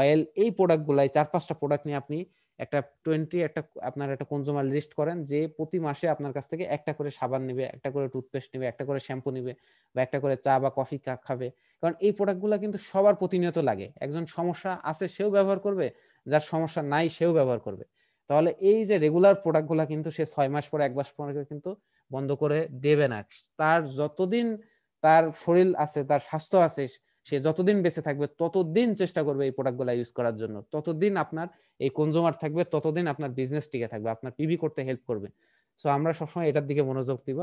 অয়েল এই প্রোডাক্টগুলাই চার পাঁচটা প্রোডাক্ট নিয়ে আপনি একটা টোয়েন্টি একটা আপনার একটা কনজুমার লিস্ট করেন যে প্রতি মাসে আপনার কাছ থেকে একটা করে সাবান নেবে একটা করে টুথপেস্ট নেবে একটা করে শ্যাম্পু নেবে বা একটা করে চা বা কফি খাবে কারণ এই প্রোডাক্টগুলো কিন্তু সবার প্রতিনিয়ত লাগে একজন সমস্যা আছে সেও ব্যবহার করবে যার সমস্যা নাই সেও ব্যবহার করবে তাহলে এই যে রেগুলার প্রোডাক্টগুলো কিন্তু সে ছয় মাস পরে এক মাস পরে কিন্তু বন্ধ করে দেবে না তার যতদিন তার শরীর আছে তার স্বাস্থ্য আছে সে যতদিন বেঁচে থাকবে ততদিন চেষ্টা করবে এই প্রোডাক্টগুলো ইউজ করার জন্য ততদিন আপনার এই কনজুমার থাকবে ততদিন আপনার বিজনেস টিকে থাকবে আপনার পিভি করতে হেল্প করবে সো আমরা সবসময় এটার দিকে মনোযোগ দিব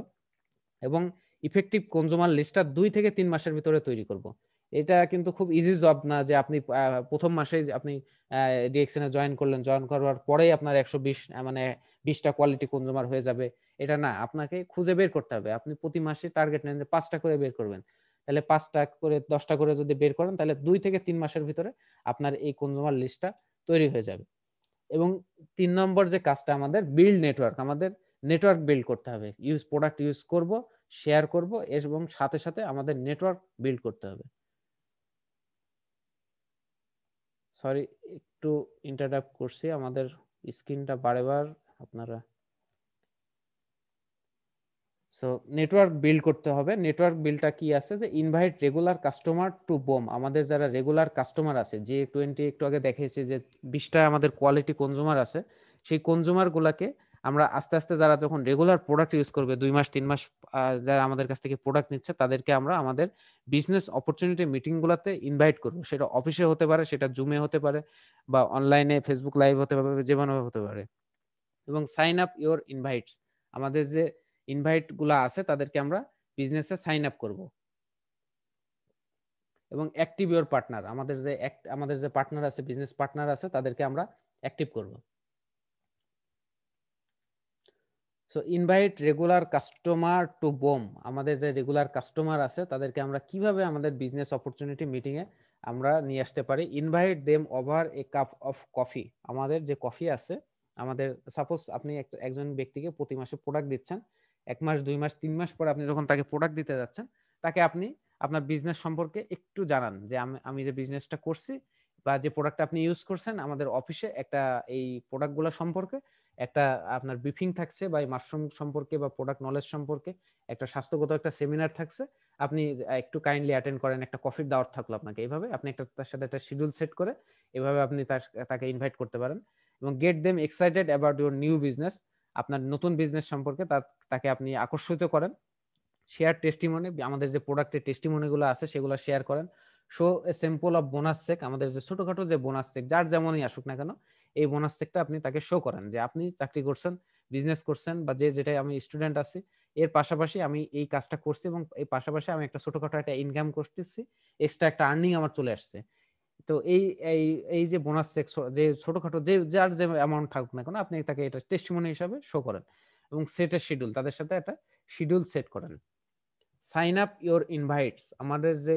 এবং ইফেক্টিভ কনজুমার লিস্টটা দুই থেকে তিন মাসের ভিতরে তৈরি করব এটা কিন্তু খুব ইজি জব না যে আপনি প্রথম মাসে আপনি ডিএক্সএন এ জয়েন করলেন জয়েন করার পরেই আপনার একশো বিশ মানে বিশটা কোয়ালিটি কনজুমার হয়ে যাবে এটা না আপনাকে খুঁজে বের করতে হবে আপনি প্রতি মাসে টার্গেট নেন যে পাঁচটা করে বের করবেন তাহলে পাঁচটা করে দশটা করে যদি বের করেন তাহলে দুই থেকে তিন মাসের ভিতরে আপনার এই কনজুমার লিস্টটা তৈরি হয়ে যাবে এবং তিন নম্বর যে কাজটা আমাদের বিল্ড নেটওয়ার্ক আমাদের নেটওয়ার্ক বিল্ড করতে হবে ইউজ প্রোডাক্ট ইউজ করব শেয়ার করব এবং সাথে সাথে আমাদের নেটওয়ার্ক বিল্ড করতে হবে সরি একটু ইন্টারাপ্ট করছি আমাদের স্ক্রিনটা বারেবার আপনারা সো নেটওয়ার্ক বিল্ড করতে হবে নেটওয়ার্ক বিলটা কি আছে যে invite regular customer to BOM আমাদের যারা রেগুলার কাস্টমার আছে যে টোয়েন্টি একটু আগে দেখেছে যে বিশটা আমাদের কোয়ালিটি কনজুমার আছে সেই কনজুমারগুলোকে আমরা আস্তে আস্তে যারা যখন রেগুলার প্রোডাক্ট ইউজ করবে দুই মাস তিন মাস যারা আমাদের কাছ থেকে প্রোডাক্ট নিচ্ছে তাদেরকে আমরা আমাদের বিজনেস অপরচুনিটি মিটিংগুলোতে ইনভাইট করবো সেটা অফিসে হতে পারে সেটা জুমে হতে পারে বা অনলাইনে ফেসবুক লাইভ হতে পারে কোনোভাবে হতে পারে এবং সাইন আপ ইওর ইনভাইটস আমাদের যে ইনভাইটগুলো আছে তাদেরকে আমরা বিজনেসে সাইন আপ করব এবং অ্যাক্টিভ ইওর পার্টনার আমাদের যে আমাদের যে পার্টনার আছে বিজনেস পার্টনার আছে তাদেরকে আমরা অ্যাক্টিভ করব so invite regular customer to BOM আমাদের যে রেগুলার কাস্টমার আছে তাদেরকে আমরা কিভাবে আমাদের বিজনেস অপরচুনিটি মিটিংয়ে আমরা নিয়ে আসতে পারি invite them over a cup of coffee আমাদের যে কফি আছে আমাদের সাপোজ আপনি একজন ব্যক্তিকে প্রতি মাসে প্রোডাক্ট দিচ্ছেন এক মাস দুই মাস তিন মাস পর আপনি যখন তাকে প্রোডাক্ট দিতে যাচ্ছেন তাকে আপনি আপনার বিজনেস সম্পর্কে একটু জানান যে আমি আমি যে বিজনেসটা করছি বা যে প্রোডাক্ট আপনি ইউজ করছেন আমাদের অফিসে একটা এই প্রোডাক্টগুলো সম্পর্কে একটা আপনার ব্রিফিং থাকছে বা এই মাশরুম সম্পর্কে বা প্রোডাক্ট নলেজ সম্পর্কে একটা স্বাস্থ্যগত একটা সেমিনার থাকছে আপনি একটু কাইন্ডলি অ্যাটেন্ড করেন একটা কফির দাওয়ার থাকলো আপনাকে এইভাবে আপনি একটা তার সাথে একটা শিডিউল সেট করে এভাবে আপনি তার তাকে ইনভাইট করতে পারেন এবং get them excited about your new business আপনার নতুন বিজনেস সম্পর্কে তাকে আপনি আকর্ষিত করেন শেয়ার টেস্টিমনি আমাদের যে প্রোডাক্টের টেস্টিমনিগুলো আছে সেগুলো শেয়ার করেন show a simple of bonus check আমাদের যে ছোটখাটো যে বোনাস চেক যার যেমনই আসুক না কেন এই বোনাস চেকটা আপনি তাকে শো করেন যে আপনি চাকরি করছেন বিজনেস করছেন বা যে যেটাই আমি স্টুডেন্ট আছি এর পাশাপাশি আমি এই কাজটা করছি এবং এই পাশাপাশি আমি একটা ছোটখাটো একটা ইনকাম করতেছি এক্সট্রা একটা আর্নিং আমার চলে আসছে তো এই এই এই যে বোনাস চেক যে ছোটখাটো যে যার যে অ্যামাউন্ট থাকুক না কেন আপনি তাকে এটা টেস্টিমনি হিসাবে শো করেন এবং সেটের শিডিউল তাদের সাথে একটা শিডিউল সেট করেন সাইন আপ ইওর ইনভাইটস আমাদের যে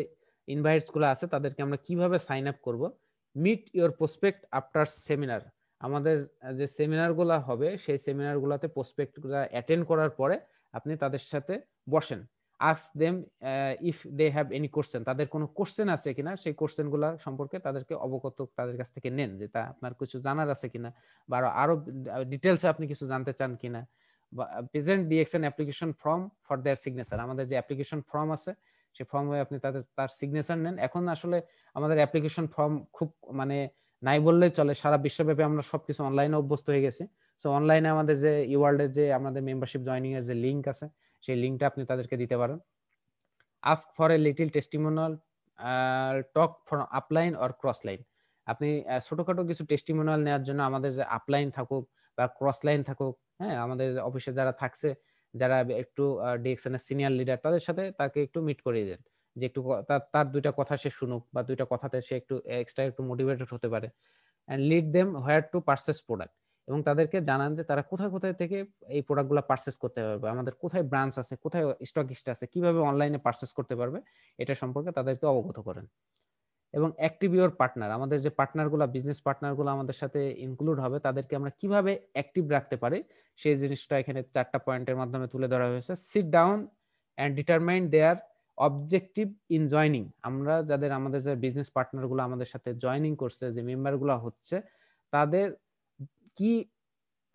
ইনভাইটসগুলো আছে তাদেরকে আমরা কিভাবে সাইন আপ করব meet your prospect after seminar আমাদের যে সেমিনারগুলো হবে সেই সেমিনারগুলোতে প্রসপেক্টগুলো অ্যাটেন্ড করার পরে আপনি তাদের সাথে বসেন ask them if they have any question তাদের কোনো কোশ্চেন আছে কিনা সেই কোশ্চেনগুলো সম্পর্কে তাদেরকে অবগত তাদের কাছ থেকে নেন যে তা আপনার কিছু জানার আছে কিনা বা আরো ডিটেলসে আপনি কিছু জানতে চান কিনা present DX application form for their signature আমাদের যে অ্যাপ্লিকেশন ফর্ম আছে সেই ফর্মে আপনি তাদের তার সিগনেচার নেন এখন আসলে আমাদের অ্যাপ্লিকেশন ফর্ম খুব মানে নাই বললে চলে সারা বিশ্বব্যাপী আমরা সবকিছু অনলাইনে অভ্যস্ত হয়ে গেছি সো অনলাইনে আমাদের যে ইওয়ার্ল্ডের যে আমাদের মেম্বারশিপ জয়নিং এর যে লিঙ্ক আছে সেই লিঙ্কটা আপনি তাদেরকে দিতে পারেন ask for a little testimonial talk for upline or cross line আপনি ছোটখাটো কিছু টেস্টিমোনাল নেওয়ার জন্য আমাদের যে আপলাইন থাকুক বা ক্রস লাইন থাকুক হ্যাঁ আমাদের অফিসে যারা থাকছে যারা একটু এর সিনিয়র লিডার তাদের সাথে তাকে একটু মিট করিয়ে দেন যে একটু তার দুইটা কথা সে শুনুক বা দুইটা কথাতে সে একটু এক্সট্রা একটু মোটিভেটেড হতে পারে and lead them where to purchase product এবং তাদেরকে জানান যে তারা কোথায় কোথায় থেকে এই প্রোডাক্টগুলো পারচেস করতে পারবে আমাদের কোথায় ব্রাঞ্চ আছে কোথায় স্টকিস্ট আছে কিভাবে অনলাইনে পারচেস করতে পারবে এটা সম্পর্কে তাদেরকে অবগত করেন এবং অ্যাক্টিভ পার্টনার আমাদের যে পার্টনারগুলো বিজনেস পার্টনারগুলো আমাদের সাথে ইনক্লুড হবে তাদেরকে আমরা কিভাবে অ্যাক্টিভ রাখতে পারি সেই জিনিসটা এখানে চারটা পয়েন্টের মাধ্যমে তুলে ধরা হয়েছে sit down and determine their objective in joining আমরা যাদের আমাদের যে বিজনেস পার্টনারগুলো আমাদের সাথে জয়নিং করছে যে মেম্বারগুলো হচ্ছে তাদের কি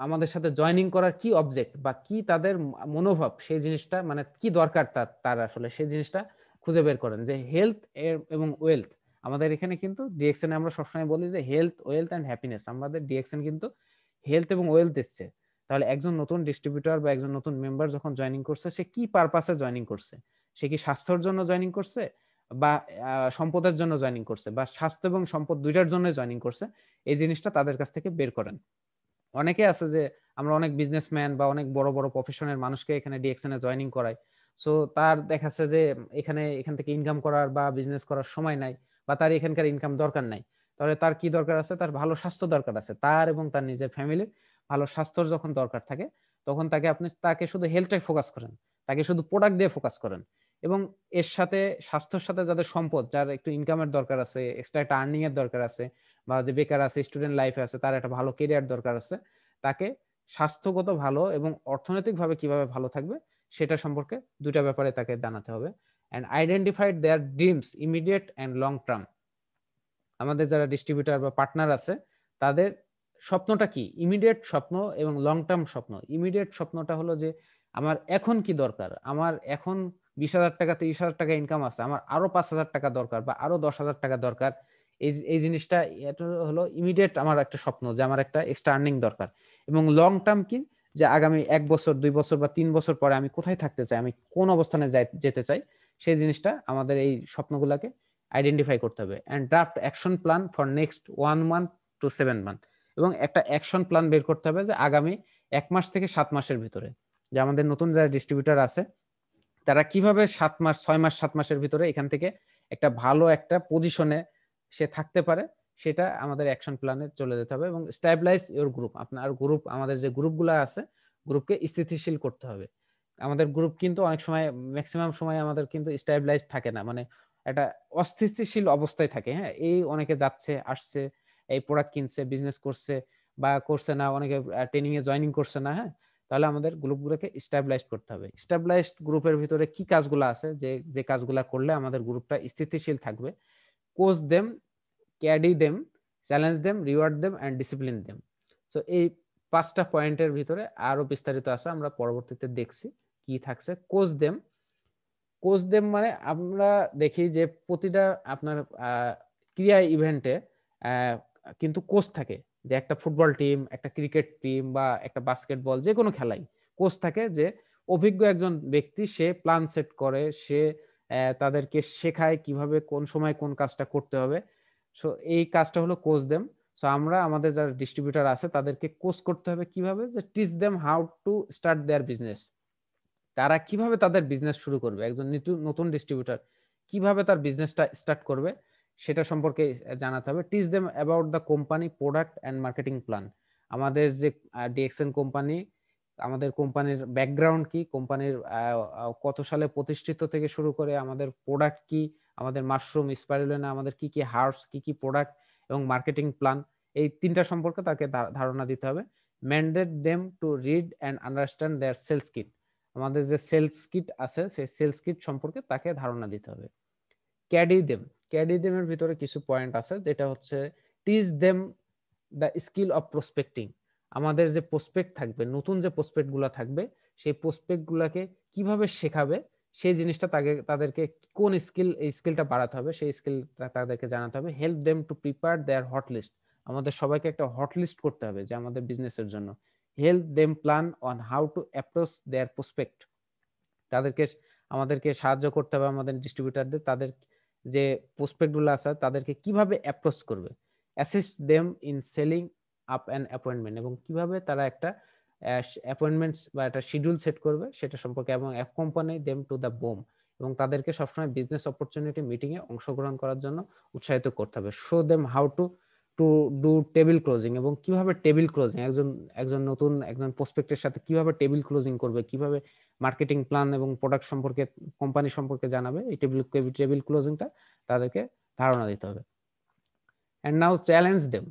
আমাদের সাথে জয়নিং করার কি অবজেক্ট বা কি তাদের মনোভাব সেই জিনিসটা মানে কি দরকার তার তার আসলে সেই জিনিসটা খুঁজে বের করেন যে হেলথ এবং ওয়েলথ আমাদের এখানে কিন্তু ডিএক্সএন আমরা সবসময় বলি যে হেলথ ওয়েলথ অ্যান্ড হ্যাপিনেস আমাদের ডিএক্সএন কিন্তু হেলথ এবং ওয়েলথ দিচ্ছে তাহলে একজন নতুন ডিস্ট্রিবিউটর বা একজন নতুন মেম্বার যখন জয়নিং করছে সে কি পারপাসে জয়নিং করছে সে কি স্বাস্থ্যর জন্য জয়নিং করছে বা সম্পদের জন্য জয়নিং করছে বা স্বাস্থ্য এবং সম্পদ দুইটার জন্য জয়নিং করছে এই জিনিসটা তাদের কাছ থেকে বের করেন অনেকে আছে যে আমরা অনেক বিজনেসম্যান বা অনেক বড় বড় প্রফেশনের মানুষকে এখানে ডিএক্সএন এ জয়নিং করাই সো তার দেখাচ্ছে যে এখানে এখান থেকে ইনকাম করার বা বিজনেস করার সময় নাই বা তার এখানকার ইনকাম দরকার নাই তাহলে তার কি দরকার আছে তার ভালো স্বাস্থ্য দরকার আছে তার এবং তার নিজের ফ্যামিলির ভালো স্বাস্থ্যর যখন দরকার থাকে তখন তাকে আপনি তাকে শুধু হেলথটাই ফোকাস করেন তাকে শুধু প্রোডাক্ট দিয়ে ফোকাস করেন এবং এর সাথে স্বাস্থ্যের সাথে যাদের সম্পদ যার একটু ইনকামের দরকার আছে এক্সট্রা একটা আর্নিং এর দরকার আছে বা যে বেকার আছে স্টুডেন্ট লাইফে আছে তার একটা ভালো কেরিয়ার দরকার আছে তাকে স্বাস্থ্যগত ভালো এবং অর্থনৈতিকভাবে কিভাবে ভালো থাকবে সেটা সম্পর্কে দুটা ব্যাপারে তাকে জানাতে হবে and identified their dreams immediate and long term আমাদের যারা ডিস্ট্রিবিউটার বা পার্টনার আছে তাদের স্বপ্নটা কি ইমিডিয়েট স্বপ্ন এবং লং টার্ম স্বপ্ন ইমিডিয়েট স্বপ্নটা হলো যে আমার এখন কি দরকার আমার এখন বিশ হাজার টাকা তিরিশ হাজার টাকা ইনকাম আছে আমার আরো পাঁচ হাজার টাকা দরকার বা আরো দশ হাজার টাকা দরকার এই এই জিনিসটা এটা হলো ইমিডিয়েট আমার একটা স্বপ্ন যে আমার একটা এক্সট্রা আর্নিং দরকার এবং লং টার্ম কি যে আগামী এক বছর দুই বছর বা তিন বছর পরে আমি কোথায় থাকতে চাই আমি কোন অবস্থানে যেতে চাই সেই জিনিসটা আমাদের এই স্বপ্নগুলোকে আইডেন্টিফাই করতে হবে and draft action plan for next one month to seven month এবং একটা অ্যাকশন প্ল্যান বের করতে হবে যে আগামী এক মাস থেকে সাত মাসের ভিতরে যে আমাদের নতুন যারা ডিস্ট্রিবিউটার আছে তারা কিভাবে সাত মাস ছয় মাস সাত মাসের ভিতরে এখান থেকে একটা ভালো একটা পজিশনে সে থাকতে পারে সেটা আমাদের অ্যাকশন প্ল্যানে চলে যেতে হবে এবং স্ট্যাবলাইজ ইওর গ্রুপ আপনার গ্রুপ আমাদের যে গ্রুপগুলো আছে গ্রুপকে স্থিতিশীল করতে হবে আমাদের গ্রুপ কিন্তু অনেক সময় ম্যাক্সিমাম সময় আমাদের কিন্তু স্ট্যাবলাইজ থাকে না মানে একটা অস্থিতিশীল অবস্থায় থাকে হ্যাঁ এই অনেকে যাচ্ছে আসছে এই প্রোডাক্ট কিনছে বিজনেস করছে বা করছে না অনেকে ট্রেনিং এ জয়নিং করছে না হ্যাঁ তাহলে আমাদের গ্রুপগুলোকে স্ট্যাবলাইজ করতে হবে স্ট্যাবলাইজড গ্রুপের ভিতরে কি কাজগুলো আছে যে যে কাজগুলো করলে আমাদের গ্রুপটা স্থিতিশীল থাকবে coach them caddy them challenge them reward them and discipline them so এই পাঁচটা পয়েন্টের ভিতরে আরো বিস্তারিত আছে আমরা পরবর্তীতে দেখছি কি থাকছে কোচ দেম কোচ দেম মানে আমরা দেখি যে প্রতিটা আপনার ক্রিয়া ইভেন্টে কিন্তু কোচ থাকে যে একটা ফুটবল টিম একটা ক্রিকেট টিম বা একটা বাস্কেটবল যে কোনো খেলাই কোচ থাকে যে অভিজ্ঞ একজন ব্যক্তি সে প্ল্যান সেট করে সে তাদেরকে শেখায় কিভাবে কোন সময় কোন কাজটা করতে হবে সো এই কাজটা হলো কোচ দেম সো আমরা আমাদের যারা ডিস্ট্রিবিউটার আছে তাদেরকে কোচ করতে হবে কিভাবে যে teach them how to start their business তারা কিভাবে তাদের বিজনেস শুরু করবে একজন নতুন ডিস্ট্রিবিউটার কিভাবে তার বিজনেসটা স্টার্ট করবে সেটা সম্পর্কে জানাতে হবে teach them about the company product and marketing plan আমাদের যে ডিএক্সএন কোম্পানি আমাদের কোম্পানির ব্যাকগ্রাউন্ড কি কোম্পানির কত সালে প্রতিষ্ঠিত থেকে শুরু করে আমাদের প্রোডাক্ট কি আমাদের মাশরুম স্পাইরুলিনা আমাদের কি কি হার্বস কি কি প্রোডাক্ট এবং মার্কেটিং প্ল্যান এই তিনটা সম্পর্কে তাকে ধারণা দিতে হবে mandate them to read and understand their sales kit আমাদের যে সেলস কিট আছে সেই সেলস কিট সম্পর্কে তাকে ধারণা দিতে হবে ক্যাডি দেম ক্যাডি দেমের ভিতরে কিছু পয়েন্ট আছে যেটা হচ্ছে teach them the skill of prospecting আমাদের যে প্রসপেক্ট থাকবে নতুন যে গুলা থাকবে সেই গুলাকে কিভাবে শেখাবে সেই জিনিসটা তাকে তাদেরকে কোন স্কিল এই স্কিলটা বাড়াতে হবে সেই স্কিলটা তাদেরকে জানাতে হবে help them to prepare their hot list আমাদের সবাইকে একটা হট লিস্ট করতে হবে যে আমাদের বিজনেসের জন্য help them plan on how to approach their prospect তাদেরকে আমাদেরকে সাহায্য করতে হবে আমাদের ডিস্ট্রিবিউটারদের তাদের যে প্রসপেক্টগুলো আছে তাদেরকে কিভাবে অ্যাপ্রোচ করবে assist them in selling up an appointment এবং কিভাবে তারা একটা অ্যাপয়েন্টমেন্টস বা একটা শিডিউল সেট করবে সেটা সম্পর্কে এবং accompany them to the BOM এবং তাদেরকে সবসময় বিজনেস অপরচুনিটি মিটিংয়ে অংশগ্রহণ করার জন্য উৎসাহিত করতে হবে show them how to to do table closing এবং কিভাবে টেবিল ক্লোজিং একজন একজন নতুন একজন প্রসপেক্টের সাথে কিভাবে টেবিল ক্লোজিং করবে কিভাবে মার্কেটিং প্ল্যান এবং প্রোডাক্ট সম্পর্কে কোম্পানি সম্পর্কে জানাবে এই টেবিল টেবিল ক্লোজিংটা তাদেরকে ধারণা দিতে হবে অ্যান্ড নাও চ্যালেঞ্জ দেম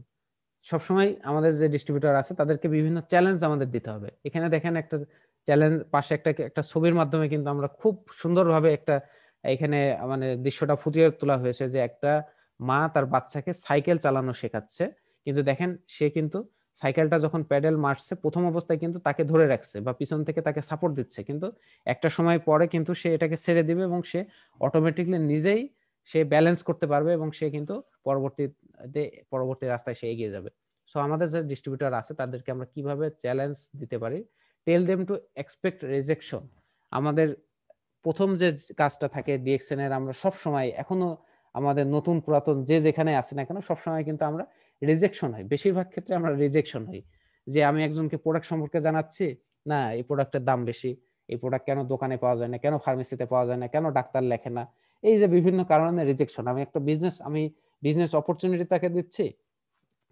সবসময় আমাদের যে ডিস্ট্রিবিউটার আছে তাদেরকে বিভিন্ন চ্যালেঞ্জ আমাদের দিতে হবে এখানে দেখেন একটা চ্যালেঞ্জ পাশে একটা একটা ছবির মাধ্যমে কিন্তু আমরা খুব সুন্দরভাবে একটা এখানে মানে দৃশ্যটা ফুটিয়ে তোলা হয়েছে যে একটা মা তার বাচ্চাকে সাইকেল চালানো শেখাচ্ছে কিন্তু দেখেন সে কিন্তু সাইকেলটা যখন প্যাডেল মারছে প্রথম অবস্থায় কিন্তু তাকে ধরে রাখছে বা পিছন থেকে তাকে সাপোর্ট দিচ্ছে কিন্তু একটা সময় পরে কিন্তু সে এটাকে ছেড়ে দিবে এবং সে অটোমেটিকলি নিজেই সে ব্যালেন্স করতে পারবে এবং সে কিন্তু পরবর্তীতে পরবর্তী রাস্তায় সে এগিয়ে যাবে সো আমাদের যে ডিস্ট্রিবিউটর আছে তাদেরকে আমরা কিভাবে চ্যালেঞ্জ দিতে পারি tell them to expect rejection আমাদের প্রথম যে কাজটা থাকে ডিএক্সএন এর আমরা সব সময় এখনো আমাদের নতুন পুরাতন যে যেখানে আছে না কেন সবসময় কিন্তু আমরা রিজেকশন হই বেশিরভাগ ক্ষেত্রে আমরা রিজেকশন হই যে আমি একজনকে প্রোডাক্ট সম্পর্কে জানাচ্ছি না এই প্রোডাক্টের দাম বেশি এই প্রোডাক্ট কেন দোকানে পাওয়া যায় না কেন ফার্মেসিতে পাওয়া যায় না কেন ডাক্তার লেখে না এই যে বিভিন্ন কারণে রিজেকশন আমি একটা বিজনেস আমি বিজনেস অপরচুনিটি তাকে দিচ্ছি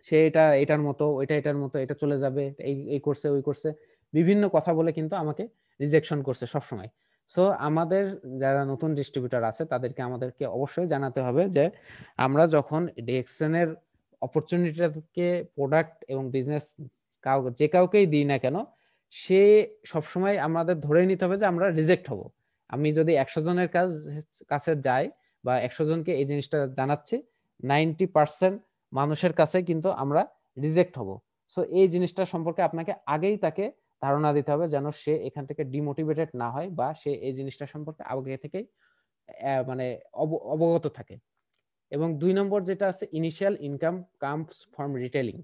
সে এটা এটার মতো ওইটা এটার মতো এটা চলে যাবে এই এই করছে ওই করছে বিভিন্ন কথা বলে কিন্তু আমাকে রিজেকশন করছে সবসময় সো আমাদের যারা নতুন ডিস্ট্রিবিউটার আছে তাদেরকে আমাদেরকে অবশ্যই জানাতে হবে যে আমরা যখন ডিএক্সেনের অপরচুনিটিটাকে প্রোডাক্ট এবং বিজনেস কাউকে যে কাউকেই দিই না কেন সে সবসময় আমাদের ধরে নিতে হবে যে আমরা রিজেক্ট হব আমি যদি একশো জনের কাজ কাছে যাই বা একশো জনকে এই জিনিসটা জানাচ্ছি নাইনটি পার্সেন্ট মানুষের কাছে কিন্তু আমরা রিজেক্ট হব সো এই জিনিসটা সম্পর্কে আপনাকে আগেই তাকে ধারণা দিতে হবে যেন সে এখান থেকে ডিমোটিভেটেড না হয় বা সে এই জিনিসটা সম্পর্কে আগে থেকেই মানে অবগত থাকে এবং দুই নম্বর যেটা আছে initial income comes from retailing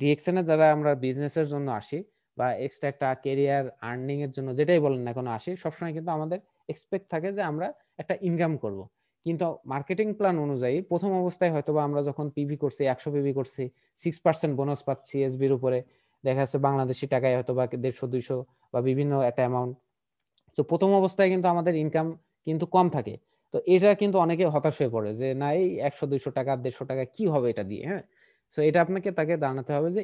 ডিএক্সএনে যারা আমরা বিজনেসের জন্য আসি বা এক্সট্রা একটা কেরিয়ার আর্নিং এর জন্য যেটাই বলেন না কোনো আসি সবসময় কিন্তু আমাদের এক্সপেক্ট থাকে যে আমরা একটা ইনকাম করব কিন্তু মার্কেটিং প্ল্যান অনুযায়ী প্রথম অবস্থায় হয়তো আমরা যখন পিভি করছি একশো পিভি করছি সিক্স পার্সেন্ট বোনাস পাচ্ছি এসবির উপরে দেখা যাচ্ছে বাংলাদেশি টাকায় হয়তো বা দেড়শো দুইশো বা বিভিন্ন একটা অ্যামাউন্ট তো প্রথম অবস্থায় কিন্তু আমাদের ইনকাম কিন্তু কম থাকে তো এটা কিন্তু অনেকে হতাশ হয়ে পড়ে যে না এই একশো দুইশো টাকা দেড়শো টাকা কি হবে এটা দিয়ে হ্যাঁ সো এটা আপনাকে তাকে দাঁড়াতে হবে যে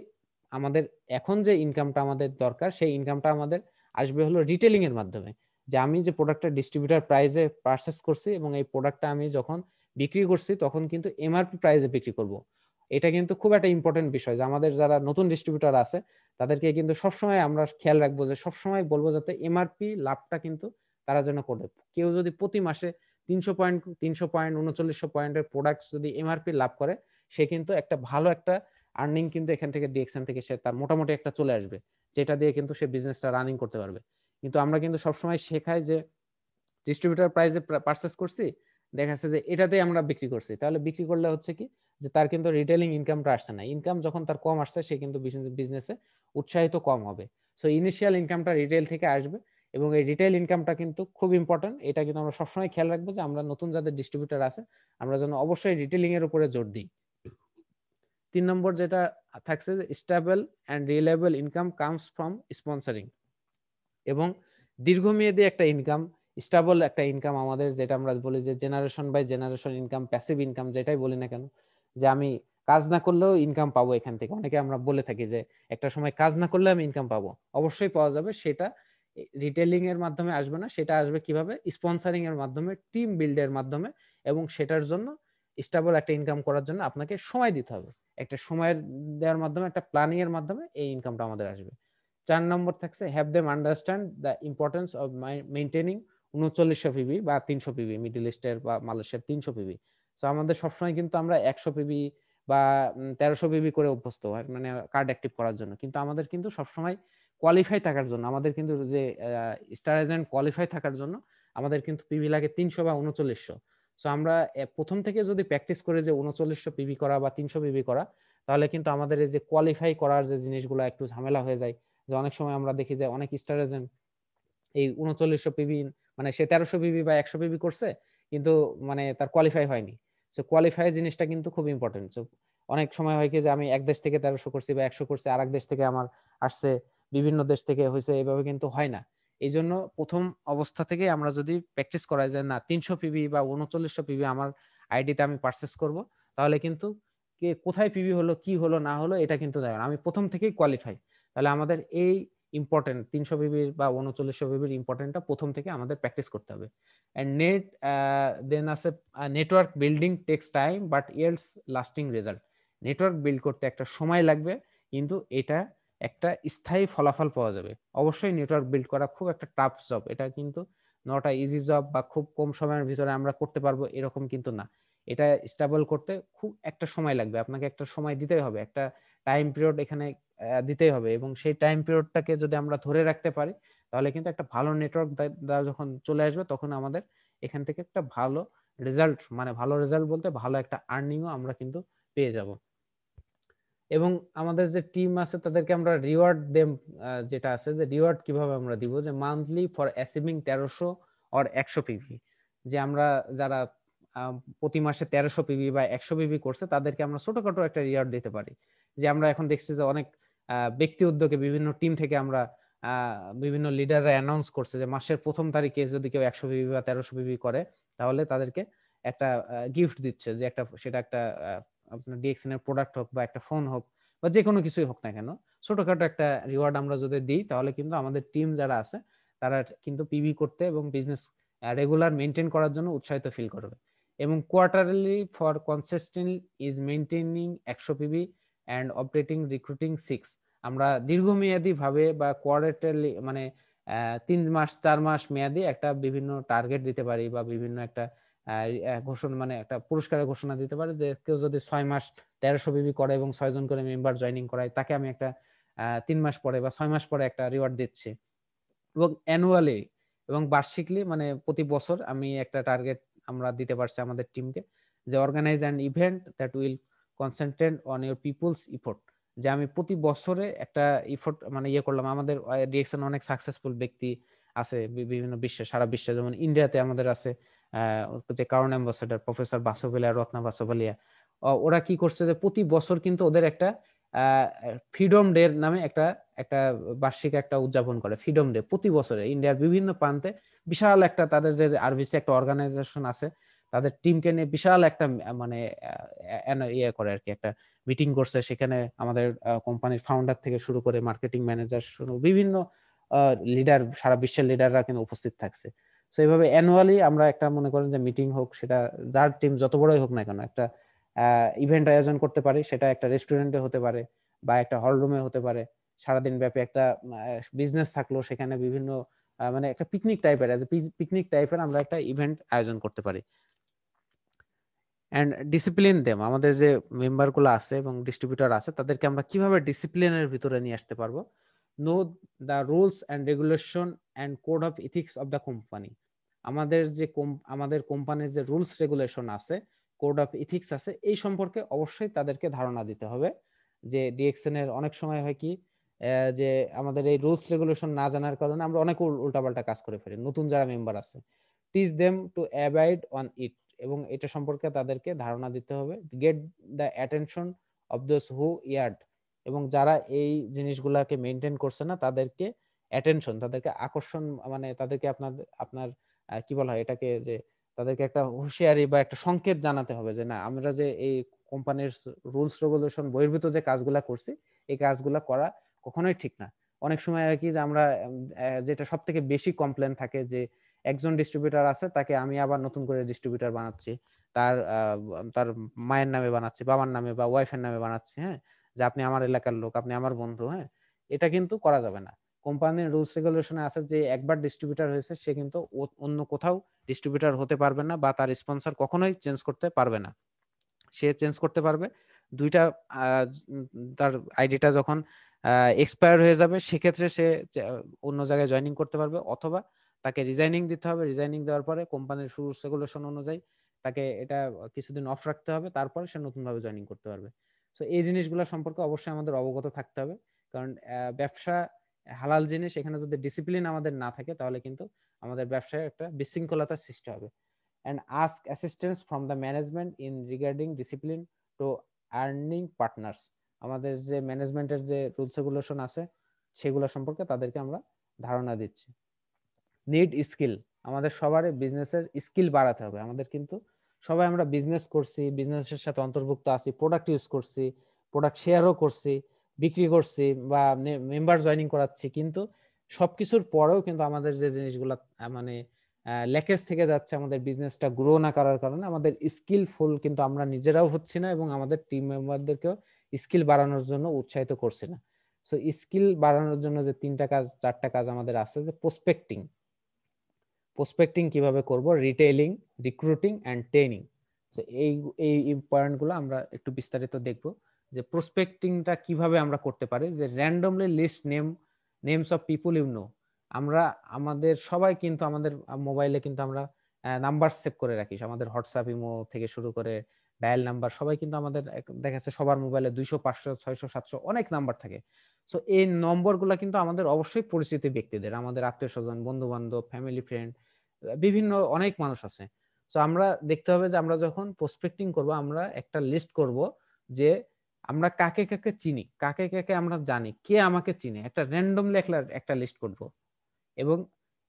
আমাদের এখন যে ইনকামটা আমাদের দরকার সেই ইনকামটা আমাদের আসবে হলো রিটেলিং এর মাধ্যমে যে আমি যে প্রোডাক্টটা ডিস্ট্রিবিউটার প্রাইজে পারচেস করছি এবং এই প্রোডাক্টটা আমি যখন বিক্রি করছি তখন কিন্তু এমআরপি প্রাইজে বিক্রি করব এটা কিন্তু খুব একটা ইম্পর্টেন্ট বিষয় যে আমাদের যারা নতুন ডিস্ট্রিবিউটার আছে তাদেরকে কিন্তু সবসময় আমরা খেয়াল রাখবো যে সবসময় বলবো যাতে এমআরপি লাভটা কিন্তু তারা যেন করবে কেউ যদি প্রতি মাসে তিনশো পয়েন্ট তিনশো পয়েন্ট উনচল্লিশশো পয়েন্টের প্রোডাক্ট যদি এমআরপি লাভ করে সে কিন্তু একটা ভালো একটা আর্নিং কিন্তু এখান থেকে ডিএক্সএন থেকে সে তার মোটামুটি একটা চলে আসবে যেটা দিয়ে কিন্তু সে বিজনেসটা রানিং করতে পারবে কিন্তু আমরা কিন্তু সবসময় শেখাই যে ডিস্ট্রিবিউটার প্রাইসে পারচেস করছি দেখা যাচ্ছে যে এটাতেই আমরা বিক্রি করছি তাহলে বিক্রি করলে হচ্ছে কি যে তার কিন্তু রিটেলিং ইনকামটা আসছে না ইনকাম যখন তার কম আসছে সে কিন্তু বিজনেসে উৎসাহিত কম হবে সো ইনিশিয়াল ইনকামটা রিটেল থেকে আসবে এবং এই রিটেল ইনকামটা কিন্তু খুব ইম্পর্টেন্ট এটা কিন্তু আমরা সবসময় খেয়াল রাখবো যে আমরা নতুন যাদের ডিস্ট্রিবিউটার আছে আমরা যেন অবশ্যই রিটেলিং এর উপরে জোর দিই তিন নম্বর যেটা থাকছে যে stable and reliable income comes from sponsoring এবং দীর্ঘমেয়াদী একটা ইনকাম স্টাবল একটা ইনকাম আমাদের যেটা আমরা বলি যে generation by generation income passive income যেটাই বলি না কেন যে আমি কাজ না করলেও ইনকাম পাবো এখান থেকে অনেকে আমরা বলে থাকি যে একটা সময় কাজ না করলে আমি ইনকাম পাবো অবশ্যই পাওয়া যাবে সেটা রিটেলিং এর মাধ্যমে আসবে না সেটা আসবে কিভাবে স্পন্সারিং এর মাধ্যমে টিম বিল্ডের মাধ্যমে এবং সেটার জন্য স্টাবল একটা ইনকাম করার জন্য আপনাকে সময় দিতে হবে একটা সময়ের দেওয়ার মাধ্যমে একটা প্ল্যানিং এর মাধ্যমে এই ইনকামটা আমাদের আসবে চার নম্বর থাকছে have them understand the importance of maintaining উনচল্লিশশো পিবি বা তিনশো পিবি মিডল ইস্টের বা মালয়েশিয়ার তিনশো পিবি সো আমাদের সবসময় কিন্তু আমরা একশো পিবি বা তেরোশো পিবি করে অভ্যস্ত হয় মানে কার্ড অ্যাক্টিভ করার জন্য কিন্তু আমাদের কিন্তু সবসময় কোয়ালিফাই থাকার জন্য আমাদের কিন্তু যে স্টার এজেন্ট কোয়ালিফাই থাকার জন্য আমাদের কিন্তু পিবি লাগে তিনশো বা উনচল্লিশশো সো আমরা প্রথম থেকে যদি প্র্যাকটিস করে যে উনচল্লিশশো পিবি করা বা তিনশো পিবি করা তাহলে কিন্তু আমাদের এই যে কোয়ালিফাই করার যে জিনিসগুলো একটু ঝামেলা হয়ে যায় যে অনেক সময় আমরা দেখি যে অনেক স্টার এজেন্ট এই উনচল্লিশশো পিবি মানে সে তেরোশো পিবি বা একশো পিবি করছে কিন্তু মানে তার কোয়ালিফাই হয়নি সো কোয়ালিফাই জিনিসটা কিন্তু খুব ইম্পর্টেন্ট সো অনেক সময় হয় কি যে আমি এক দেশ থেকে তেরোশো করছি বা একশো করছি আর এক দেশ থেকে আমার আসছে বিভিন্ন দেশ থেকে হয়েছে এভাবে কিন্তু হয় না এই জন্য প্রথম অবস্থা থেকে আমরা যদি প্র্যাকটিস করা যায় না তিনশো পিবি বা উনচল্লিশশো পিবি আমার আইডিতে আমি পারচেস করব তাহলে কিন্তু কে কোথায় পিবি হলো কি হলো না হলো এটা কিন্তু দেখেন আমি প্রথম থেকেই কোয়ালিফাই তাহলে আমাদের এই ইম্পর্টেন্ট তিনশো বিবির বা উনচল্লিশশো বিবির ইম্পর্টেন্টটা প্রথম থেকে আমাদের প্র্যাকটিস করতে হবে অ্যান্ড নেট দেন আছে network building takes time but years lasting result network build করতে একটা সময় লাগবে কিন্তু এটা একটা স্থায়ী ফলাফল পাওয়া যাবে অবশ্যই নেটওয়ার্ক বিল্ড করা খুব একটা টাফ জব এটা কিন্তু নটা ইজি জব বা খুব কম সময়ের ভিতরে আমরা করতে পারবো এরকম কিন্তু না এটা স্টেবল করতে খুব একটা সময় লাগবে আপনাকে একটা সময় দিতে হবে একটা টাইম পিরিয়ড এখানে দিতেই হবে এবং সেই টাইম পিরিয়ডটাকে যদি আমরা ধরে রাখতে পারি তাহলে কিন্তু একটা ভালো নেটওয়ার্ক যখন চলে আসবে তখন আমাদের এখান থেকে একটা ভালো রেজাল্ট মানে ভালো রেজাল্ট বলতে ভালো একটা আর্নিংও আমরা কিন্তু পেয়ে যাব এবং আমাদের যে টিম আছে তাদেরকে আমরা রিওয়ার্ড দেম যেটা আছে যে রিওয়ার্ড কিভাবে আমরা দিব যে মান্থলি ফর অ্যাসিভিং তেরোশো অর একশো পিভি যে আমরা যারা প্রতি মাসে তেরোশো পিভি বা একশো পিভি করছে তাদেরকে আমরা ছোটখাটো একটা রিওয়ার্ড দিতে পারি যে আমরা এখন দেখছি যে অনেক ব্যক্তি উদ্যোগে বিভিন্ন টিম থেকে আমরা বিভিন্ন লিডাররা অ্যানাউন্স করছে যে মাসের প্রথম তারিখে যদি কেউ একশো বিবি বা তেরোশো বিবি করে তাহলে তাদেরকে একটা গিফট দিচ্ছে যে একটা সেটা একটা আপনার ডিএক্সএন এর প্রোডাক্ট হোক বা একটা ফোন হোক বা যে কোনো কিছুই হোক না কেন ছোটখাটো একটা রিওয়ার্ড আমরা যদি দিই তাহলে কিন্তু আমাদের টিম যারা আছে তারা কিন্তু পিবি করতে এবং বিজনেস রেগুলার মেনটেন করার জন্য উৎসাহিত ফিল করবে এবং quarterly for consistent is maintaining একশো PB and operating recruiting six আমরা দীর্ঘমেয়াদীভাবে বা কোয়ারেটারলি মানে তিন মাস চার মাস মেয়াদি একটা বিভিন্ন টার্গেট দিতে পারি বা বিভিন্ন একটা ঘোষণা মানে একটা পুরস্কারের ঘোষণা দিতে পারে যে কেউ যদি ছয় মাস তেরোশো বিবি করে এবং ছয়জন করে মেম্বার জয়নিং করায় তাকে আমি একটা তিন মাস পরে বা ছয় মাস পরে একটা রিওয়ার্ড দিচ্ছি এবং অ্যানুয়ালি এবং বার্ষিকলি মানে প্রতি বছর আমি একটা টার্গেট আমরা দিতে পারছি আমাদের টিমকে যে organize and event that will concentrate on your peoples effort যে আমি প্রতি বছরে একটা ইফোর্ট মানে ইয়ে করলাম আমাদের ডিএক্সন অনেক সাকসেসফুল ব্যক্তি আছে বিভিন্ন বিশ্বে সারা বিশ্বে যেমন ইন্ডিয়াতে আমাদের আছে যে কারণ অ্যাম্বাসেডার প্রফেসর বাসোভেলিয়া রত্না বাসোভেলিয়া ওরা কি করছে যে প্রতি বছর কিন্তু ওদের একটা ফ্রিডম ডে নামে একটা একটা বার্ষিক একটা উদযাপন করে ফ্রিডম ডে প্রতি বছরে ইন্ডিয়ার বিভিন্ন প্রান্তে বিশাল একটা তাদের যে আরবিসি একটা অর্গানাইজেশন আছে তাদের টিমকে নিয়ে বিশাল একটা মানে ইয়ে করে আর কি একটা মিটিং করছে সেখানে আমাদের কোম্পানির ফাউন্ডার থেকে শুরু করে মার্কেটিং ম্যানেজার শুরু বিভিন্ন লিডার সারা বিশ্বের লিডাররা কিন্তু উপস্থিত থাকছে তো এইভাবে অ্যানুয়ালি আমরা একটা মনে করেন যে মিটিং হোক সেটা যার টিম যত বড়ই হোক না কেন একটা ইভেন্ট আয়োজন করতে পারি সেটা একটা রেস্টুরেন্টে হতে পারে বা একটা হল রুমে হতে পারে সারাদিন ব্যাপী একটা বিজনেস থাকলো সেখানে বিভিন্ন মানে একটা পিকনিক টাইপের পিকনিক টাইপের আমরা একটা ইভেন্ট আয়োজন করতে পারি অ্যান্ড ডিসিপ্লিন দেম আমাদের যে মেম্বারগুলো আছে এবং ডিস্ট্রিবিউটার আছে তাদেরকে আমরা কিভাবে ডিসিপ্লিনের ভিতরে নিয়ে আসতে পারবো know the rules and regulation and code of ethics of the company আমাদের যে আমাদের কোম্পানির যে রুলস রেগুলেশন আছে কোড অফ ইথিক্স আছে এই সম্পর্কে অবশ্যই তাদেরকে ধারণা দিতে হবে যে ডিএক্সএন অনেক সময় হয় কি যে আমাদের এই রুলস রেগুলেশন না জানার কারণে আমরা অনেক উল্টাপাল্টা কাজ করে ফেলি নতুন যারা মেম্বার আছে teach them to abide on it এবং এটা সম্পর্কে তাদেরকে ধারণা দিতে হবে get the attention of those who yard এবং যারা এই জিনিসগুলোকে মেনটেন করছে না তাদেরকে অ্যাটেনশন তাদেরকে আকর্ষণ মানে তাদেরকে আপনার আপনার কি বলা হয় এটাকে যে তাদেরকে একটা হুঁশিয়ারি বা একটা সংকেত জানাতে হবে যে না আমরা যে এই কোম্পানির রুলস রেগুলেশন বহির্ভূত যে কাজগুলা করছি এই কাজগুলা করা কখনোই ঠিক না অনেক সময় কি যে আমরা যেটা সব থেকে বেশি কমপ্লেন থাকে যে একজন ডিস্ট্রিবিউটার আছে তাকে আমি আবার নতুন করে ডিস্ট্রিবিউটার বানাচ্ছি তার তার মায়ের নামে বানাচ্ছি বাবার নামে বা ওয়াইফের নামে বানাচ্ছি হ্যাঁ যে আপনি আমার এলাকার লোক আপনি আমার বন্ধু হ্যাঁ এটা কিন্তু করা যাবে না কোম্পানির রুলস রেগুলেশনে আছে যে একবার ডিস্ট্রিবিউটার হয়েছে সে কিন্তু অন্য কোথাও ডিস্ট্রিবিউটার হতে পারবে না বা তার স্পন্সর কখনোই চেঞ্জ করতে পারবে না সে চেঞ্জ করতে পারবে দুইটা তার আইডিটা যখন এক্সপায়ার হয়ে যাবে সেক্ষেত্রে সে অন্য জায়গায় জয়নিং করতে পারবে অথবা তাকে রিজাইনিং দিতে হবে রিজাইনিং দেওয়ার পরে কোম্পানির শুরু রেগুলেশন অনুযায়ী তাকে এটা কিছুদিন অফ রাখতে হবে তারপরে সে নতুনভাবে জয়েনিং করতে পারবে সো এই জিনিসগুলো সম্পর্কে অবশ্যই আমাদের অবগত থাকতে হবে কারণ ব্যবসা হালাল জিনিস এখানে যদি ডিসিপ্লিন আমাদের না থাকে তাহলে কিন্তু আমাদের ব্যবসায় একটা বিশৃঙ্খলতার সৃষ্টি হবে and ask assistance from the management in regarding discipline to earning partners আমাদের যে ম্যানেজমেন্টের যে রুলস রেগুলেশন আছে সেগুলো সম্পর্কে তাদেরকে আমরা ধারণা দিচ্ছি নিড স্কিল আমাদের সবার বিজনেসের স্কিল বাড়াতে হবে আমাদের কিন্তু সবাই আমরা বিজনেস করছি বিজনেসের সাথে অন্তর্ভুক্ত আছি প্রোডাক্ট ইউজ করছি প্রোডাক্ট শেয়ারও করছি বিক্রি করছি বা মেম্বার জয়নিং করাচ্ছি কিন্তু সবকিছুর পরেও কিন্তু আমাদের যে জিনিসগুলো মানে ল্যাকেজ থেকে যাচ্ছে আমাদের বিজনেসটা গ্রো না করার কারণে আমাদের স্কিলফুল কিন্তু আমরা নিজেরাও হচ্ছি না এবং আমাদের টিম মেম্বারদেরকেও স্কিল বাড়ানোর জন্য উৎসাহিত করছি না সো স্কিল বাড়ানোর জন্য যে তিনটা কাজ চারটা কাজ আমাদের আছে যে প্রসপেক্টিং প্রসপেক্টিং কিভাবে করব রিটেইলিং রিক্রুটিং অ্যান্ড ট্রেনিং তো এই এই পয়েন্টগুলো আমরা একটু বিস্তারিত দেখব যে প্রসপেক্টিংটা কিভাবে আমরা করতে পারি যে randomly list name names of people you know আমরা আমাদের সবাই কিন্তু আমাদের মোবাইলে কিন্তু আমরা নাম্বার সেভ করে রাখি আমাদের হোয়াটসঅ্যাপ ইমো থেকে শুরু করে ডায়াল নাম্বার সবাই কিন্তু আমাদের দেখা যাচ্ছে সবার মোবাইলে দুইশো পাঁচশো ছয়শো সাতশো অনেক নাম্বার থাকে সো এই নম্বরগুলো কিন্তু আমাদের অবশ্যই পরিচিত ব্যক্তিদের আমাদের আত্মীয় স্বজন বন্ধু বান্ধব ফ্যামিলি ফ্রেন্ড বিভিন্ন অনেক মানুষ আছে তো আমরা দেখতে হবে যে আমরা যখন প্রসপেক্টিং করব আমরা একটা লিস্ট করব যে আমরা কাকে কাকে চিনি কাকে কাকে আমরা জানি কে আমাকে চিনে একটা র্যান্ডম লেখলার একটা লিস্ট করব এবং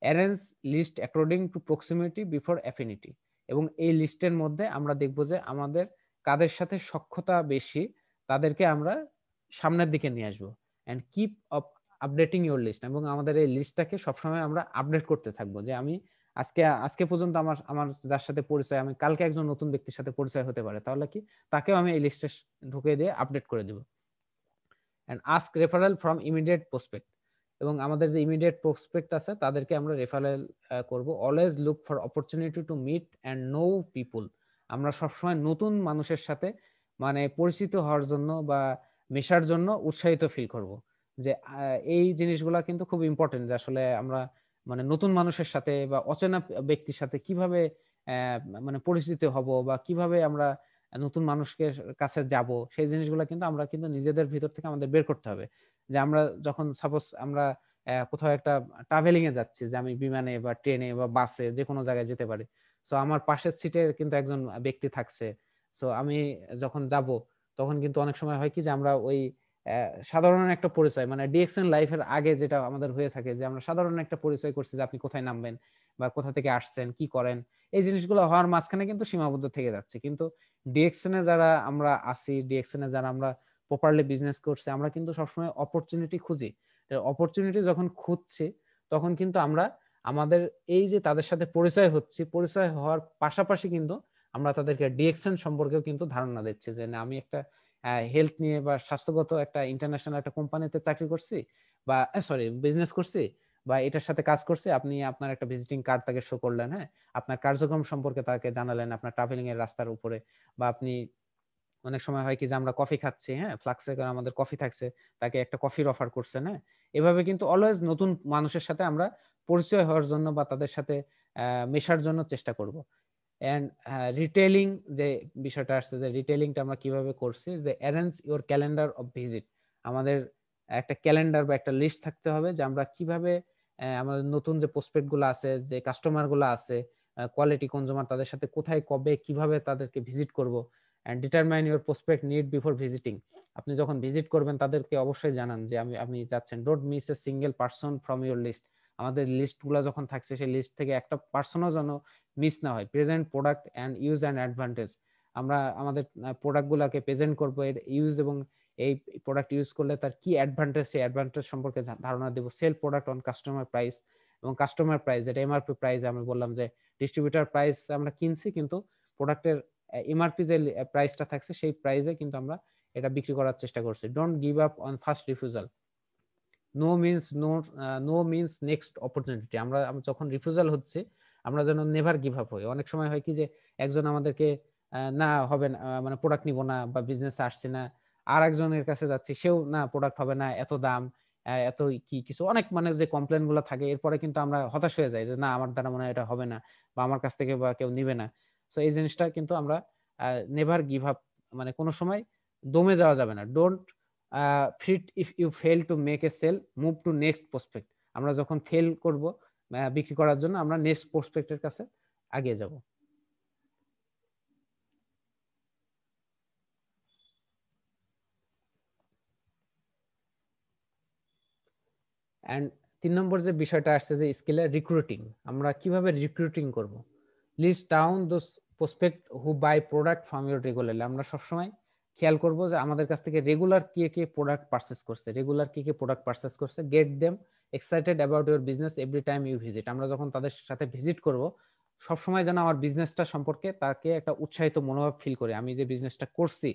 arrange list according to proximity before affinity এবং এই লিস্টের মধ্যে আমরা দেখব যে আমাদের কাদের সাথে সক্ষতা বেশি তাদেরকে আমরা সামনের দিকে নিয়ে আসবো and keep updating your list এবং আমাদের এই লিস্টটাকে সবসময় আমরা আপডেট করতে থাকবো যে আমি আজকে আজকে পর্যন্ত আমার আমার যার সাথে পরিচয় আমি কালকে একজন নতুন ব্যক্তির সাথে পরিচয় হতে পারে তাহলে কি তাকেও আমি এই লিস্টে ঢুকিয়ে দিয়ে আপডেট করে দেবো and ask referral from immediate prospect এবং আমাদের যে ইমিডিয়েট প্রসপেক্ট আছে তাদেরকে আমরা রেফারেল করব always look for opportunity to meet and know people আমরা সবসময় নতুন মানুষের সাথে মানে পরিচিত হওয়ার জন্য বা মেশার জন্য উৎসাহিত ফিল করব যে এই জিনিসগুলা কিন্তু খুব ইম্পর্টেন্ট যে আসলে আমরা মানে নতুন মানুষের সাথে বা অচেনা ব্যক্তির সাথে কিভাবে মানে পরিচিত হব বা কিভাবে আমরা নতুন মানুষকে কাছে যাব সেই জিনিসগুলো কিন্তু আমরা কিন্তু নিজেদের ভিতর থেকে আমাদের বের করতে হবে যে আমরা যখন সাপোজ আমরা কোথাও একটা ট্রাভেলিং এ যাচ্ছি যে আমি বিমানে বা ট্রেনে বা বাসে যে কোনো জায়গায় যেতে পারি সো আমার পাশের সিটে কিন্তু একজন ব্যক্তি থাকছে সো আমি যখন যাব তখন কিন্তু অনেক সময় হয় কি যে আমরা ওই সাধারণ একটা পরিচয় মানে ডিএক্সএন লাইফের আগে যেটা আমাদের হয়ে থাকে যে আমরা সাধারণ একটা পরিচয় করছি যে আপনি কোথায় নামবেন বা কোথা থেকে আসছেন কি করেন এই জিনিসগুলো হওয়ার মাঝখানে কিন্তু সীমাবদ্ধ থেকে যাচ্ছে কিন্তু ডিএক্সএন এ যারা আমরা আছি ডিএক্সএন এ যারা আমরা প্রপারলি বিজনেস করছি আমরা কিন্তু সবসময় অপরচুনিটি খুঁজি অপরচুনিটি যখন খুঁজছি তখন কিন্তু আমরা আমাদের এই যে তাদের সাথে পরিচয় হচ্ছে পরিচয় হওয়ার পাশাপাশি কিন্তু আমরা তাদেরকে ডিএক্সএন সম্পর্কেও কিন্তু ধারণা দিচ্ছি যে না আমি একটা হেলথ নিয়ে বা স্বাস্থ্যগত একটা ইন্টারন্যাশনাল একটা কোম্পানিতে চাকরি করছি বা সরি বিজনেস করছি বা এটার সাথে কাজ করছে আপনি আপনার একটা ভিজিটিং কার্ড তাকে শো করলেন হ্যাঁ আপনার কার্যক্রম সম্পর্কে তাকে জানালেন আপনার ট্রাভেলিং এর রাস্তার উপরে বা আপনি অনেক সময় হয় কি যে আমরা কফি খাচ্ছি হ্যাঁ ফ্লাক্সে করে আমাদের কফি থাকছে তাকে একটা কফির অফার করছেন হ্যাঁ এভাবে কিন্তু অলওয়েজ নতুন মানুষের সাথে আমরা পরিচয় হওয়ার জন্য বা তাদের সাথে মেশার জন্য চেষ্টা করব অ্যান্ড রিটেলিং uh, যে বিষয়টা আসছে যে রিটেলিংটা আমরা কিভাবে করছি যে arrange your calendar of visit আমাদের একটা ক্যালেন্ডার বা একটা লিস্ট থাকতে হবে যে আমরা কিভাবে আমাদের নতুন যে প্রসপেক্ট আছে যে কাস্টমারগুলো আছে কোয়ালিটি কনজুমার তাদের সাথে কোথায় কবে কিভাবে তাদেরকে ভিজিট করব and determine your prospect need before visiting আপনি যখন ভিজিট করবেন তাদেরকে অবশ্যই জানান যে আমি আপনি যাচ্ছেন ডোট miss a single person from your list আমাদের লিস্টগুলো যখন থাকছে সেই লিস্ট থেকে একটা পার্সনও যেন মিস না হয় present product and use and advantage আমরা আমাদের প্রোডাক্টগুলোকে প্রেজেন্ট করবো এর ইউজ এবং এই প্রোডাক্ট ইউজ করলে তার কি অ্যাডভান্টেজ সেই অ্যাডভান্টেজ সম্পর্কে ধারণা দেবো sell product on customer price এবং কাস্টমার প্রাইস যেটা এমআরপি প্রাইস আমি বললাম যে ডিস্ট্রিবিউটার প্রাইস আমরা কিনছি কিন্তু প্রোডাক্টের এমআরপি যে প্রাইসটা থাকছে সেই প্রাইসে কিন্তু আমরা এটা বিক্রি করার চেষ্টা করছি don't give up on first refusal no means no no means next opportunity আমরা যখন রিফিউজাল হচ্ছে আমরা যেন নেভার গিভ আপ হই অনেক সময় হয় কি যে একজন আমাদেরকে না হবে না মানে প্রোডাক্ট নিব না বা বিজনেস আসছে না আর একজনের কাছে যাচ্ছি সেও না প্রোডাক্ট হবে না এত দাম এত কি কিছু অনেক মানে যে কমপ্লেন গুলো থাকে এরপরে কিন্তু আমরা হতাশ হয়ে যাই যে না আমার দ্বারা মনে হয় এটা হবে না বা আমার কাছ থেকে বা কেউ নিবে না সো এই জিনিসটা কিন্তু আমরা নেভার গিভ আপ মানে কোনো সময় দমে যাওয়া যাবে না don't fit if you fail to make a sale move to next prospect আমরা যখন ফেল করব বিক্রি করার জন্য আমরা নেক্সট প্রসপেক্টের কাছে আগিয়ে যাব অ্যান্ড তিন নম্বর যে বিষয়টা আসছে যে স্কিলে রিক্রুটিং আমরা কিভাবে রিক্রুটিং করব list down those prospect who buy product from your regularly আমরা সবসময় খেয়াল করব যে আমাদের কাছ থেকে রেগুলার কে কে প্রোডাক্ট পারচেস করছে রেগুলার কে কে প্রোডাক্ট পারচেস করছে get them excited about your business every time you visit আমরা যখন তাদের সাথে ভিজিট করব সময় যেন আমার বিজনেসটা সম্পর্কে তাকে একটা উৎসাহিত মনোভাব ফিল করে আমি যে বিজনেসটা করছি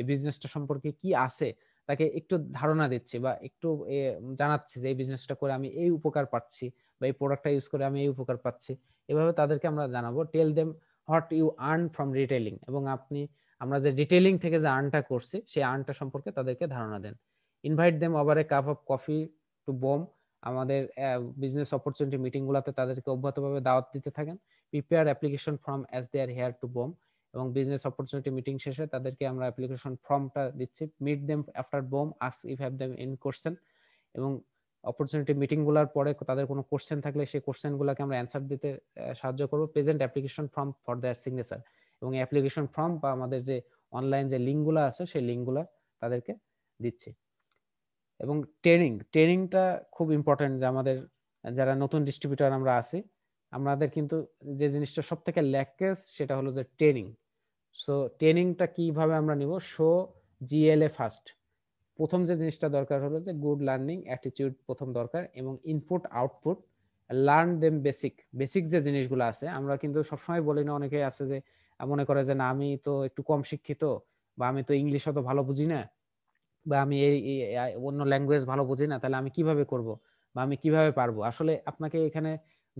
এই বিজনেসটা সম্পর্কে কি আছে তাকে একটু ধারণা দিচ্ছি বা একটু জানাচ্ছি যে এই বিজনেসটা করে আমি এই উপকার পাচ্ছি বা এই প্রোডাক্টটা ইউজ করে আমি এই উপকার পাচ্ছি এভাবে তাদেরকে আমরা জানাবো tell them what you earn from retailing এবং আপনি আমরা যে ডিটেলিং থেকে যে আর্নটা করছি সেই আর্নটা সম্পর্কে তাদেরকে ধারণা দেন invite them over a cup of coffee to BOM আমাদের বিজনেস অপরচুনিটি মিটিংগুলোতে তাদেরকে অব্যাহতভাবে দাওয়াত দিতে থাকেন prepare application form as they are here to BOM এবং বিজনেস অপরচুনিটি মিটিং শেষে তাদেরকে আমরা অ্যাপ্লিকেশন ফর্মটা দিচ্ছি meet them after BOM ask if have them in question এবং অপরচুনিটি মিটিংগুলোর পরে তাদের কোনো কোশ্চেন থাকলে সেই কোশ্চেনগুলোকে আমরা অ্যান্সার দিতে সাহায্য করবো present application form for their signature এবং অ্যাপ্লিকেশন ফর্ম বা আমাদের যে অনলাইন যে লিঙ্কগুলো আছে সেই লিঙ্কগুলো তাদেরকে দিচ্ছি এবং ট্রেনিং ট্রেনিংটা খুব ইম্পর্টেন্ট যে আমাদের যারা নতুন ডিস্ট্রিবিউটার আমরা আছি আমাদের কিন্তু যে জিনিসটা সব থেকে ল্যাকেজ সেটা হলো যে ট্রেনিং সো ট্রেনিংটা কিভাবে আমরা নিব শো জিএলএ ফার্স্ট প্রথম যে জিনিসটা দরকার হলো যে গুড লার্নিং অ্যাটিটিউড প্রথম দরকার এবং input output learn them basic basic যে জিনিসগুলো আছে আমরা কিন্তু সবসময় বলি না অনেকে আছে যে মনে করে যে না আমি তো একটু কম শিক্ষিত বা আমি তো ইংলিশ অত ভালো বুঝি না বা আমি এই অন্য ল্যাঙ্গুয়েজ ভালো বুঝি না তাহলে আমি কিভাবে করব বা আমি কিভাবে পারবো আসলে আপনাকে এখানে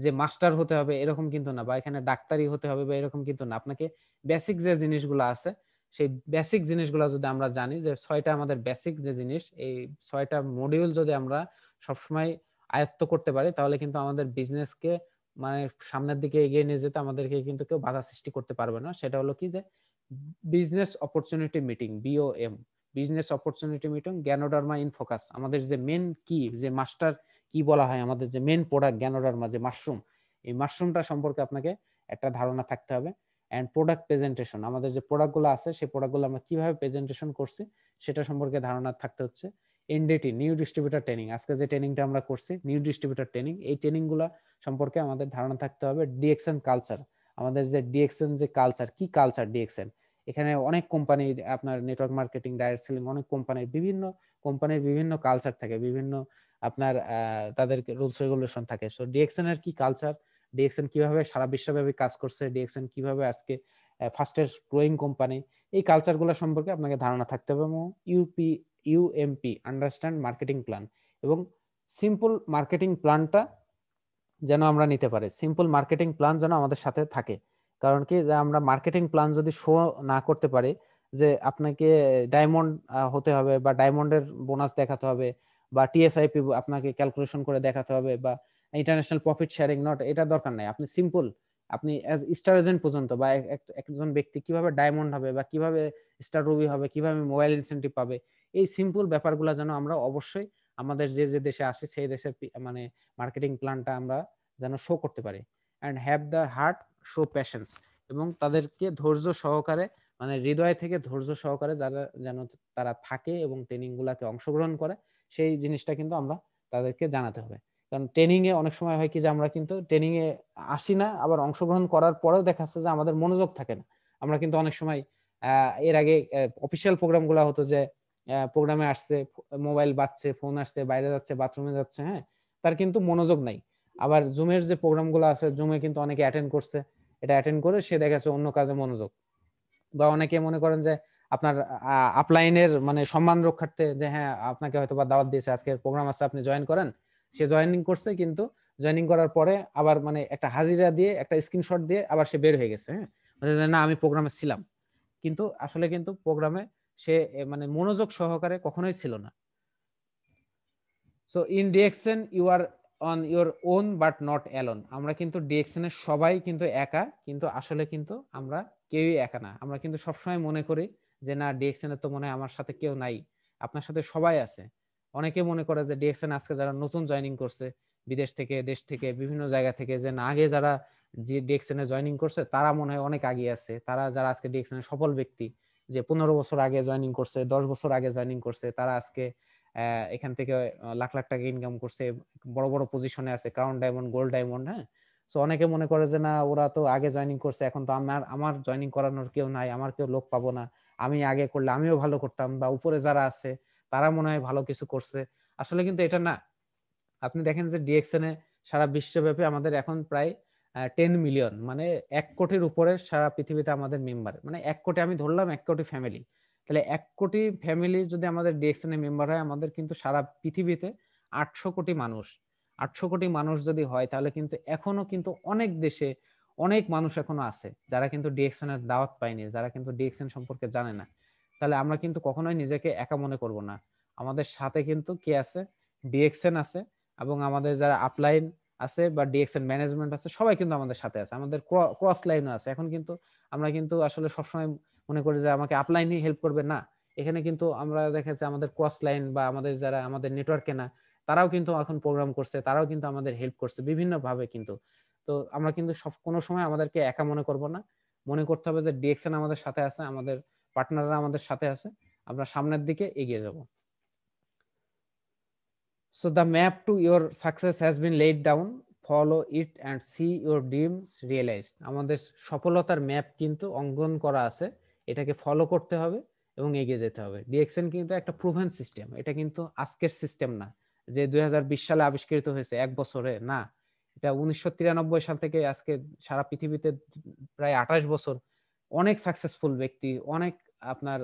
যে মাস্টার হতে হবে এরকম কিন্তু না বা এখানে ডাক্তারি হতে হবে বা এরকম কিন্তু না আপনাকে বেসিক যে জিনিসগুলো আছে সেই বেসিক জিনিসগুলো যদি আমরা জানি যে ছয়টা আমাদের বেসিক যে জিনিস এই ছয়টা মডিউল যদি আমরা সবসময় আয়ত্ত করতে পারি তাহলে কিন্তু আমাদের বিজনেসকে মানে সামনের দিকে এগিয়ে নিয়ে যেতে আমাদেরকে কিন্তু কেউ বাধা সৃষ্টি করতে পারবে না সেটা হলো কি যে business opportunity meeting BOM business opportunity meeting ganoderma in focus আমাদের যে মেন কি যে মাস্টার কি বলা হয় আমাদের যে মেন প্রোডাক্ট জ্ঞানোডারমা যে মাশরুম এই মাশরুমটা সম্পর্কে আপনাকে একটা ধারণা থাকতে হবে অ্যান্ড প্রোডাক্ট প্রেজেন্টেশন আমাদের যে প্রোডাক্টগুলো আছে সেই প্রোডাক্টগুলো আমরা কিভাবে প্রেজেন্টেশন করছি সেটা সম্পর্কে ধারণা থাকতে হচ্ছে এনডিটি নিউ ডিস্ট্রিবিউটার ট্রেনিং আজকে যে ট্রেনিংটা আমরা করছি নিউ ডিস্ট্রিবিউটার ট্রেনিং এই ট্রেনিংগুলো সম্পর্কে আমাদের ধারণা থাকতে হবে ডিএক্সএন কালচার আমাদের যে ডিএক্সএন যে কালচার কি কালচার ডিএক্সএন এখানে অনেক কোম্পানি আপনার নেটওয়ার্ক মার্কেটিং ডাইরেক্ট সেলিং অনেক কোম্পানির বিভিন্ন কোম্পানির বিভিন্ন কালচার থাকে বিভিন্ন আপনার তাদের রুলস রেগুলেশন থাকে সো ডিএক্সএন এর কি কালচার ডিএক্সএন কিভাবে সারা বিশ্বব্যাপী কাজ করছে ডিএক্সএন কিভাবে আজকে ফাস্টেস্ট গ্রোয়িং কোম্পানি এই কালচারগুলো সম্পর্কে আপনাকে ধারণা থাকতে হবে এবং UP UMP understand marketing plan এবং সিম্পল মার্কেটিং প্ল্যানটা যেন আমরা নিতে পারি সিম্পল মার্কেটিং প্ল্যান যেন আমাদের সাথে থাকে কারণ কি যে আমরা মার্কেটিং প্ল্যান যদি শো না করতে পারি যে আপনাকে ডায়মন্ড হতে হবে বা ডায়মন্ডের বোনাস দেখাতে হবে বা টিএসআইপি আপনাকে ক্যালকুলেশন করে দেখাতে হবে বা ইন্টারন্যাশনাল প্রফিট শেয়ারিং নট এটা দরকার নাই আপনি সিম্পল আপনি অ্যাজ স্টার এজেন্ট পর্যন্ত বা একজন ব্যক্তি কিভাবে ডায়মন্ড হবে বা কিভাবে স্টার রুবি হবে কিভাবে মোবাইল ইনসেন্টিভ পাবে এই সিম্পল ব্যাপারগুলো যেন আমরা অবশ্যই আমাদের যে যে দেশে আসে সেই দেশের মানে মার্কেটিং প্ল্যানটা আমরা যেন শো করতে পারি and have the heart show patience এবং তাদেরকে ধৈর্য সহকারে মানে হৃদয় থেকে ধৈর্য সহকারে যারা যেন তারা থাকে এবং ট্রেনিং গুলাকে অংশগ্রহণ করে সেই জিনিসটা কিন্তু আমরা তাদেরকে জানাতে হবে কারণ ট্রেনিং এ অনেক সময় হয় কি যে আমরা কিন্তু ট্রেনিং এ আসি না আবার অংশগ্রহণ করার পরেও দেখা যাচ্ছে যে আমাদের মনোযোগ থাকে না আমরা কিন্তু অনেক সময় এর আগে অফিসিয়াল প্রোগ্রাম গুলা হতো যে প্রোগ্রামে আসছে মোবাইল বাজছে ফোন আসছে বাইরে যাচ্ছে বাথরুমে যাচ্ছে হ্যাঁ তার কিন্তু মনোযোগ নাই আবার জুমের যে প্রোগ্রামগুলো আছে জুমে কিন্তু অনেকে অ্যাটেন্ড করছে এটা অ্যাটেন্ড করে সে দেখাচ্ছে অন্য কাজে মনোযোগ বা অনেকে মনে করেন যে আপনার আপলাইনের মানে সম্মান রক্ষার্থে যে হ্যাঁ আপনাকে হয়তো বা দাওয়াত দিয়েছে আজকের প্রোগ্রাম আছে আপনি জয়েন করেন সে জয়েনিং করছে কিন্তু জয়েনিং করার পরে আবার মানে একটা হাজিরা দিয়ে একটা স্ক্রিনশট দিয়ে আবার সে বের হয়ে গেছে হ্যাঁ না আমি প্রোগ্রামে ছিলাম কিন্তু আসলে কিন্তু প্রোগ্রামে সে মানে মনোযোগ সহকারে কখনোই ছিল না so in DXN you are on your own but not alone আমরা কিন্তু ডিএক্সেন এর সবাই কিন্তু একা কিন্তু আসলে কিন্তু আমরা কেউই একা না আমরা কিন্তু সবসময় মনে করি যে না ডিএক্সেন তো মনে হয় আমার সাথে কেউ নাই আপনার সাথে সবাই আছে অনেকে মনে করে যে ডিএক্সেন আজকে যারা নতুন জয়নিং করছে বিদেশ থেকে দেশ থেকে বিভিন্ন জায়গা থেকে যে না আগে যারা যে এ জয়নিং করছে তারা মনে হয় অনেক আগিয়ে আছে তারা যারা আজকে ডিএক্সএন সফল ব্যক্তি যে পনেরো বছর আগে জয়নিং করছে দশ বছর আগে জয়নিং করছে তারা আজকে এখান থেকে লাখ লাখ টাকা ইনকাম করছে বড় বড় পজিশনে আছে ক্রাউন ডায়মন্ড গোল্ড ডায়মন্ড হ্যাঁ সো অনেকে মনে করে যে না ওরা তো আগে জয়নিং করছে এখন তো আমার আমার জয়নিং করানোর কেউ নাই আমার কেউ লোক পাবো না আমি আগে করলে আমিও ভালো করতাম বা উপরে যারা আছে তারা মনে হয় ভালো কিছু করছে আসলে কিন্তু এটা না আপনি দেখেন যে ডিএক্সএন এ সারা বিশ্বব্যাপী আমাদের এখন প্রায় টেন মিলিয়ন মানে এক কোটির উপরে সারা পৃথিবীতে আমাদের মেম্বার মানে এক কোটি আমি ধরলাম এক কোটি ফ্যামিলি তাহলে এক কোটি ফ্যামিলি যদি আমাদের ডিএক্সএন এ মেম্বার হয় আমাদের কিন্তু সারা পৃথিবীতে আটশো কোটি মানুষ আটশো কোটি মানুষ যদি হয় তাহলে কিন্তু এখনো কিন্তু অনেক দেশে অনেক মানুষ এখনো আছে যারা কিন্তু ডিএক্সএন এর দাওয়াত পায়নি যারা কিন্তু ডিএক্সএন সম্পর্কে জানে না তাহলে আমরা কিন্তু কখনোই নিজেকে একা মনে করব না আমাদের সাথে কিন্তু কে আছে ডিএক্সএন আছে এবং আমাদের যারা আপলাইন আছে বা ডিএক্সএন ম্যানেজমেন্ট আছে সবাই কিন্তু আমাদের সাথে আছে আমাদের ক্রস লাইনও আছে এখন কিন্তু আমরা কিন্তু আসলে সবসময় মনে করি যে আমাকে আপলাইনই হেল্প করবে না এখানে কিন্তু আমরা দেখা যাচ্ছে আমাদের ক্রস লাইন বা আমাদের যারা আমাদের নেটওয়ার্কে না তারাও কিন্তু এখন প্রোগ্রাম করছে তারাও কিন্তু আমাদের হেল্প করছে বিভিন্ন ভাবে কিন্তু তো আমরা কিন্তু সব কোনো সময় আমাদেরকে একা মনে করব না মনে করতে হবে যে ডিএক্সএন আমাদের সাথে আছে আমাদের পার্টনাররা আমাদের সাথে আছে আমরা সামনের দিকে এগিয়ে যাব So the map to your success has been laid down. Follow it and see your dreams realized. আমাদের সফলতার ম্যাপ কিন্তু অঙ্কন করা আছে এটাকে ফলো করতে হবে এবং এগিয়ে যেতে হবে ডিএক্সএন কিন্তু একটা প্রুভেন সিস্টেম এটা কিন্তু আজকের সিস্টেম না যে দুই সালে আবিষ্কৃত হয়েছে এক বছরে না এটা উনিশশো সাল থেকে আজকে সারা পৃথিবীতে প্রায় আঠাশ বছর অনেক সাকসেসফুল ব্যক্তি অনেক আপনার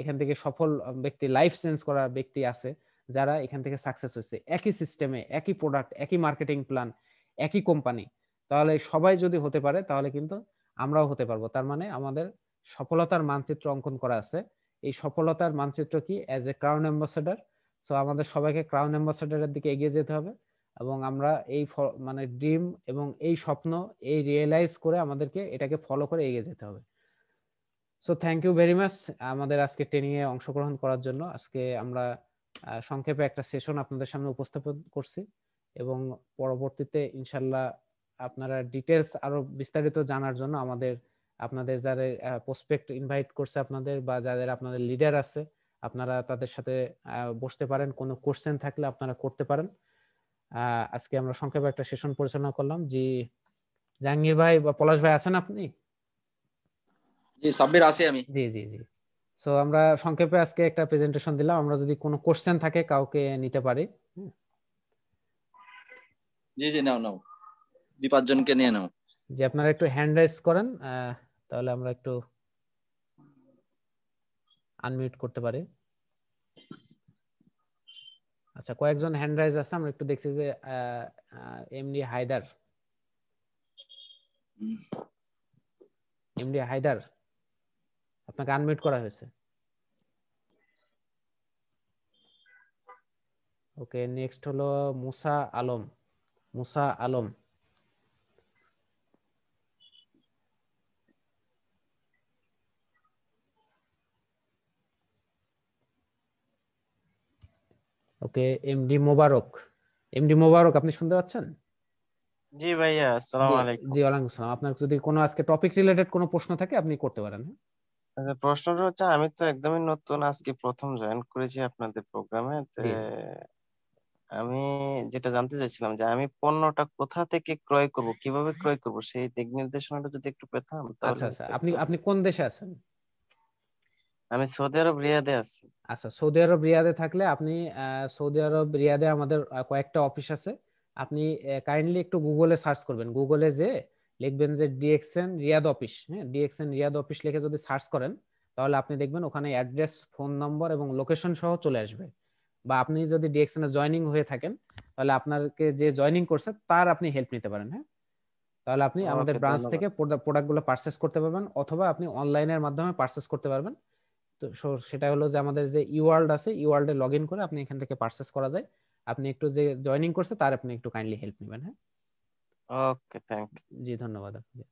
এখান থেকে সফল ব্যক্তি লাইফ চেঞ্জ করা ব্যক্তি আছে যারা এখান থেকে সাকসেস হচ্ছে একই সিস্টেমে একই প্রোডাক্ট একই মার্কেটিং প্ল্যান একই কোম্পানি তাহলে সবাই যদি হতে পারে তাহলে কিন্তু আমরাও হতে পারবো তার মানে আমাদের সফলতার মানচিত্র অঙ্কন করা আছে এই সফলতার মানচিত্র কি as a crown ambassador so আমাদের সবাইকে ক্রাউন অ্যাম্বাসেডারের দিকে এগিয়ে যেতে হবে এবং আমরা এই মানে ড্রিম এবং এই স্বপ্ন এই রিয়েলাইজ করে আমাদেরকে এটাকে ফলো করে এগিয়ে যেতে হবে so thank you very much আমাদের আজকে ট্রেনিংয়ে অংশগ্রহণ করার জন্য আজকে আমরা সংক্ষেপে একটা সেশন আপনাদের সামনে উপস্থাপন করছি এবং পরবর্তীতে ইনশাল্লাহ আপনারা ডিটেলস আরো বিস্তারিত জানার জন্য আমাদের আপনাদের যাদের প্রসপেক্ট ইনভাইট করছে আপনাদের বা যাদের আপনাদের লিডার আছে আপনারা তাদের সাথে বসতে পারেন কোনো কোশ্চেন থাকলে আপনারা করতে পারেন আজকে আমরা সংক্ষেপে একটা সেশন পরিচালনা করলাম জি জাহাঙ্গীর ভাই বা পলাশ ভাই আছেন আপনি জি সাব্বির আছি আমি জি জি জি সো আমরা সংক্ষেপে আজকে একটা প্রেজেন্টেশন দিলাম আমরা যদি কোনো কোশ্চেন থাকে কাউকে নিতে পারি জি জি নাও নাও দুই পাঁচজনকে নিয়ে নাও যে আপনারা একটু হ্যান্ড রাইজ করেন তাহলে আমরা একটু আনমিউট করতে পারি আচ্ছা কয়েকজন হ্যান্ড রাইজ আছে আমরা একটু দেখছি যে এমডি হায়দার এমডি হায়দার আপনাকে আনমিউট করা হয়েছে ওকে নেক্সট হলো Musa Alam Musa Alam okay MD Mobarak MD Mobarak আপনি শুনতে পাচ্ছেন জি ভাইয়া আসসালামু আলাইকুম জি ওয়ালাইকুম আসসালাম আপনার যদি কোনো আজকে টপিক রিলেটেড কোনো প্রশ্ন থাকে আপনি করতে পারেন হ্যাঁ আচ্ছা প্রশ্নটা হচ্ছে আমি তো একদমই নতুন আজকে প্রথম জয়েন করেছি আপনাদের প্রোগ্রামে আমি যেটা জানতে চাইছিলাম যে আমি পণ্যটা কোথা থেকে ক্রয় করব কিভাবে ক্রয় করব সেই দিক নির্দেশনাটা যদি একটু পেতাম আচ্ছা আচ্ছা আপনি আপনি কোন দেশে আছেন আমি সৌদি আরব রিয়াদে আছি আচ্ছা সৌদি আরব রিয়াদে থাকলে আপনি সৌদি আরব রিয়াদে আমাদের কয়েকটা অফিস আছে আপনি কাইন্ডলি একটু গুগলে সার্চ করবেন গুগলে যে লিখবেন যে ডিএক্সএন রিয়াদ অফিস হ্যাঁ ডিএক্সএন রিয়াদ অফিস লিখে যদি সার্চ করেন তাহলে আপনি দেখবেন ওখানে অ্যাড্রেস ফোন নম্বর এবং লোকেশন সহ চলে আসবে বা আপনি যদি ডিএক্সএন এ জয়নিং হয়ে থাকেন তাহলে আপনাকে যে জয়নিং করছে তার আপনি হেল্প নিতে পারেন হ্যাঁ তাহলে আপনি আমাদের ব্রাঞ্চ থেকে প্রোডাক্টগুলো পারচেস করতে পারবেন অথবা আপনি অনলাইনের মাধ্যমে পারচেস করতে পারবেন তো সেটা হলো যে আমাদের যে ইওয়ার্ল্ড আছে ইওয়ার্ল্ডে লগ ইন করে আপনি এখান থেকে পারচেস করা যায় আপনি একটু যে জয়নিং করছে তার আপনি একটু কাইন্ডলি হেল্প নেবেন হ্যাঁ ওকে থ্যাংক জি ধন্যবাদ আপনাকে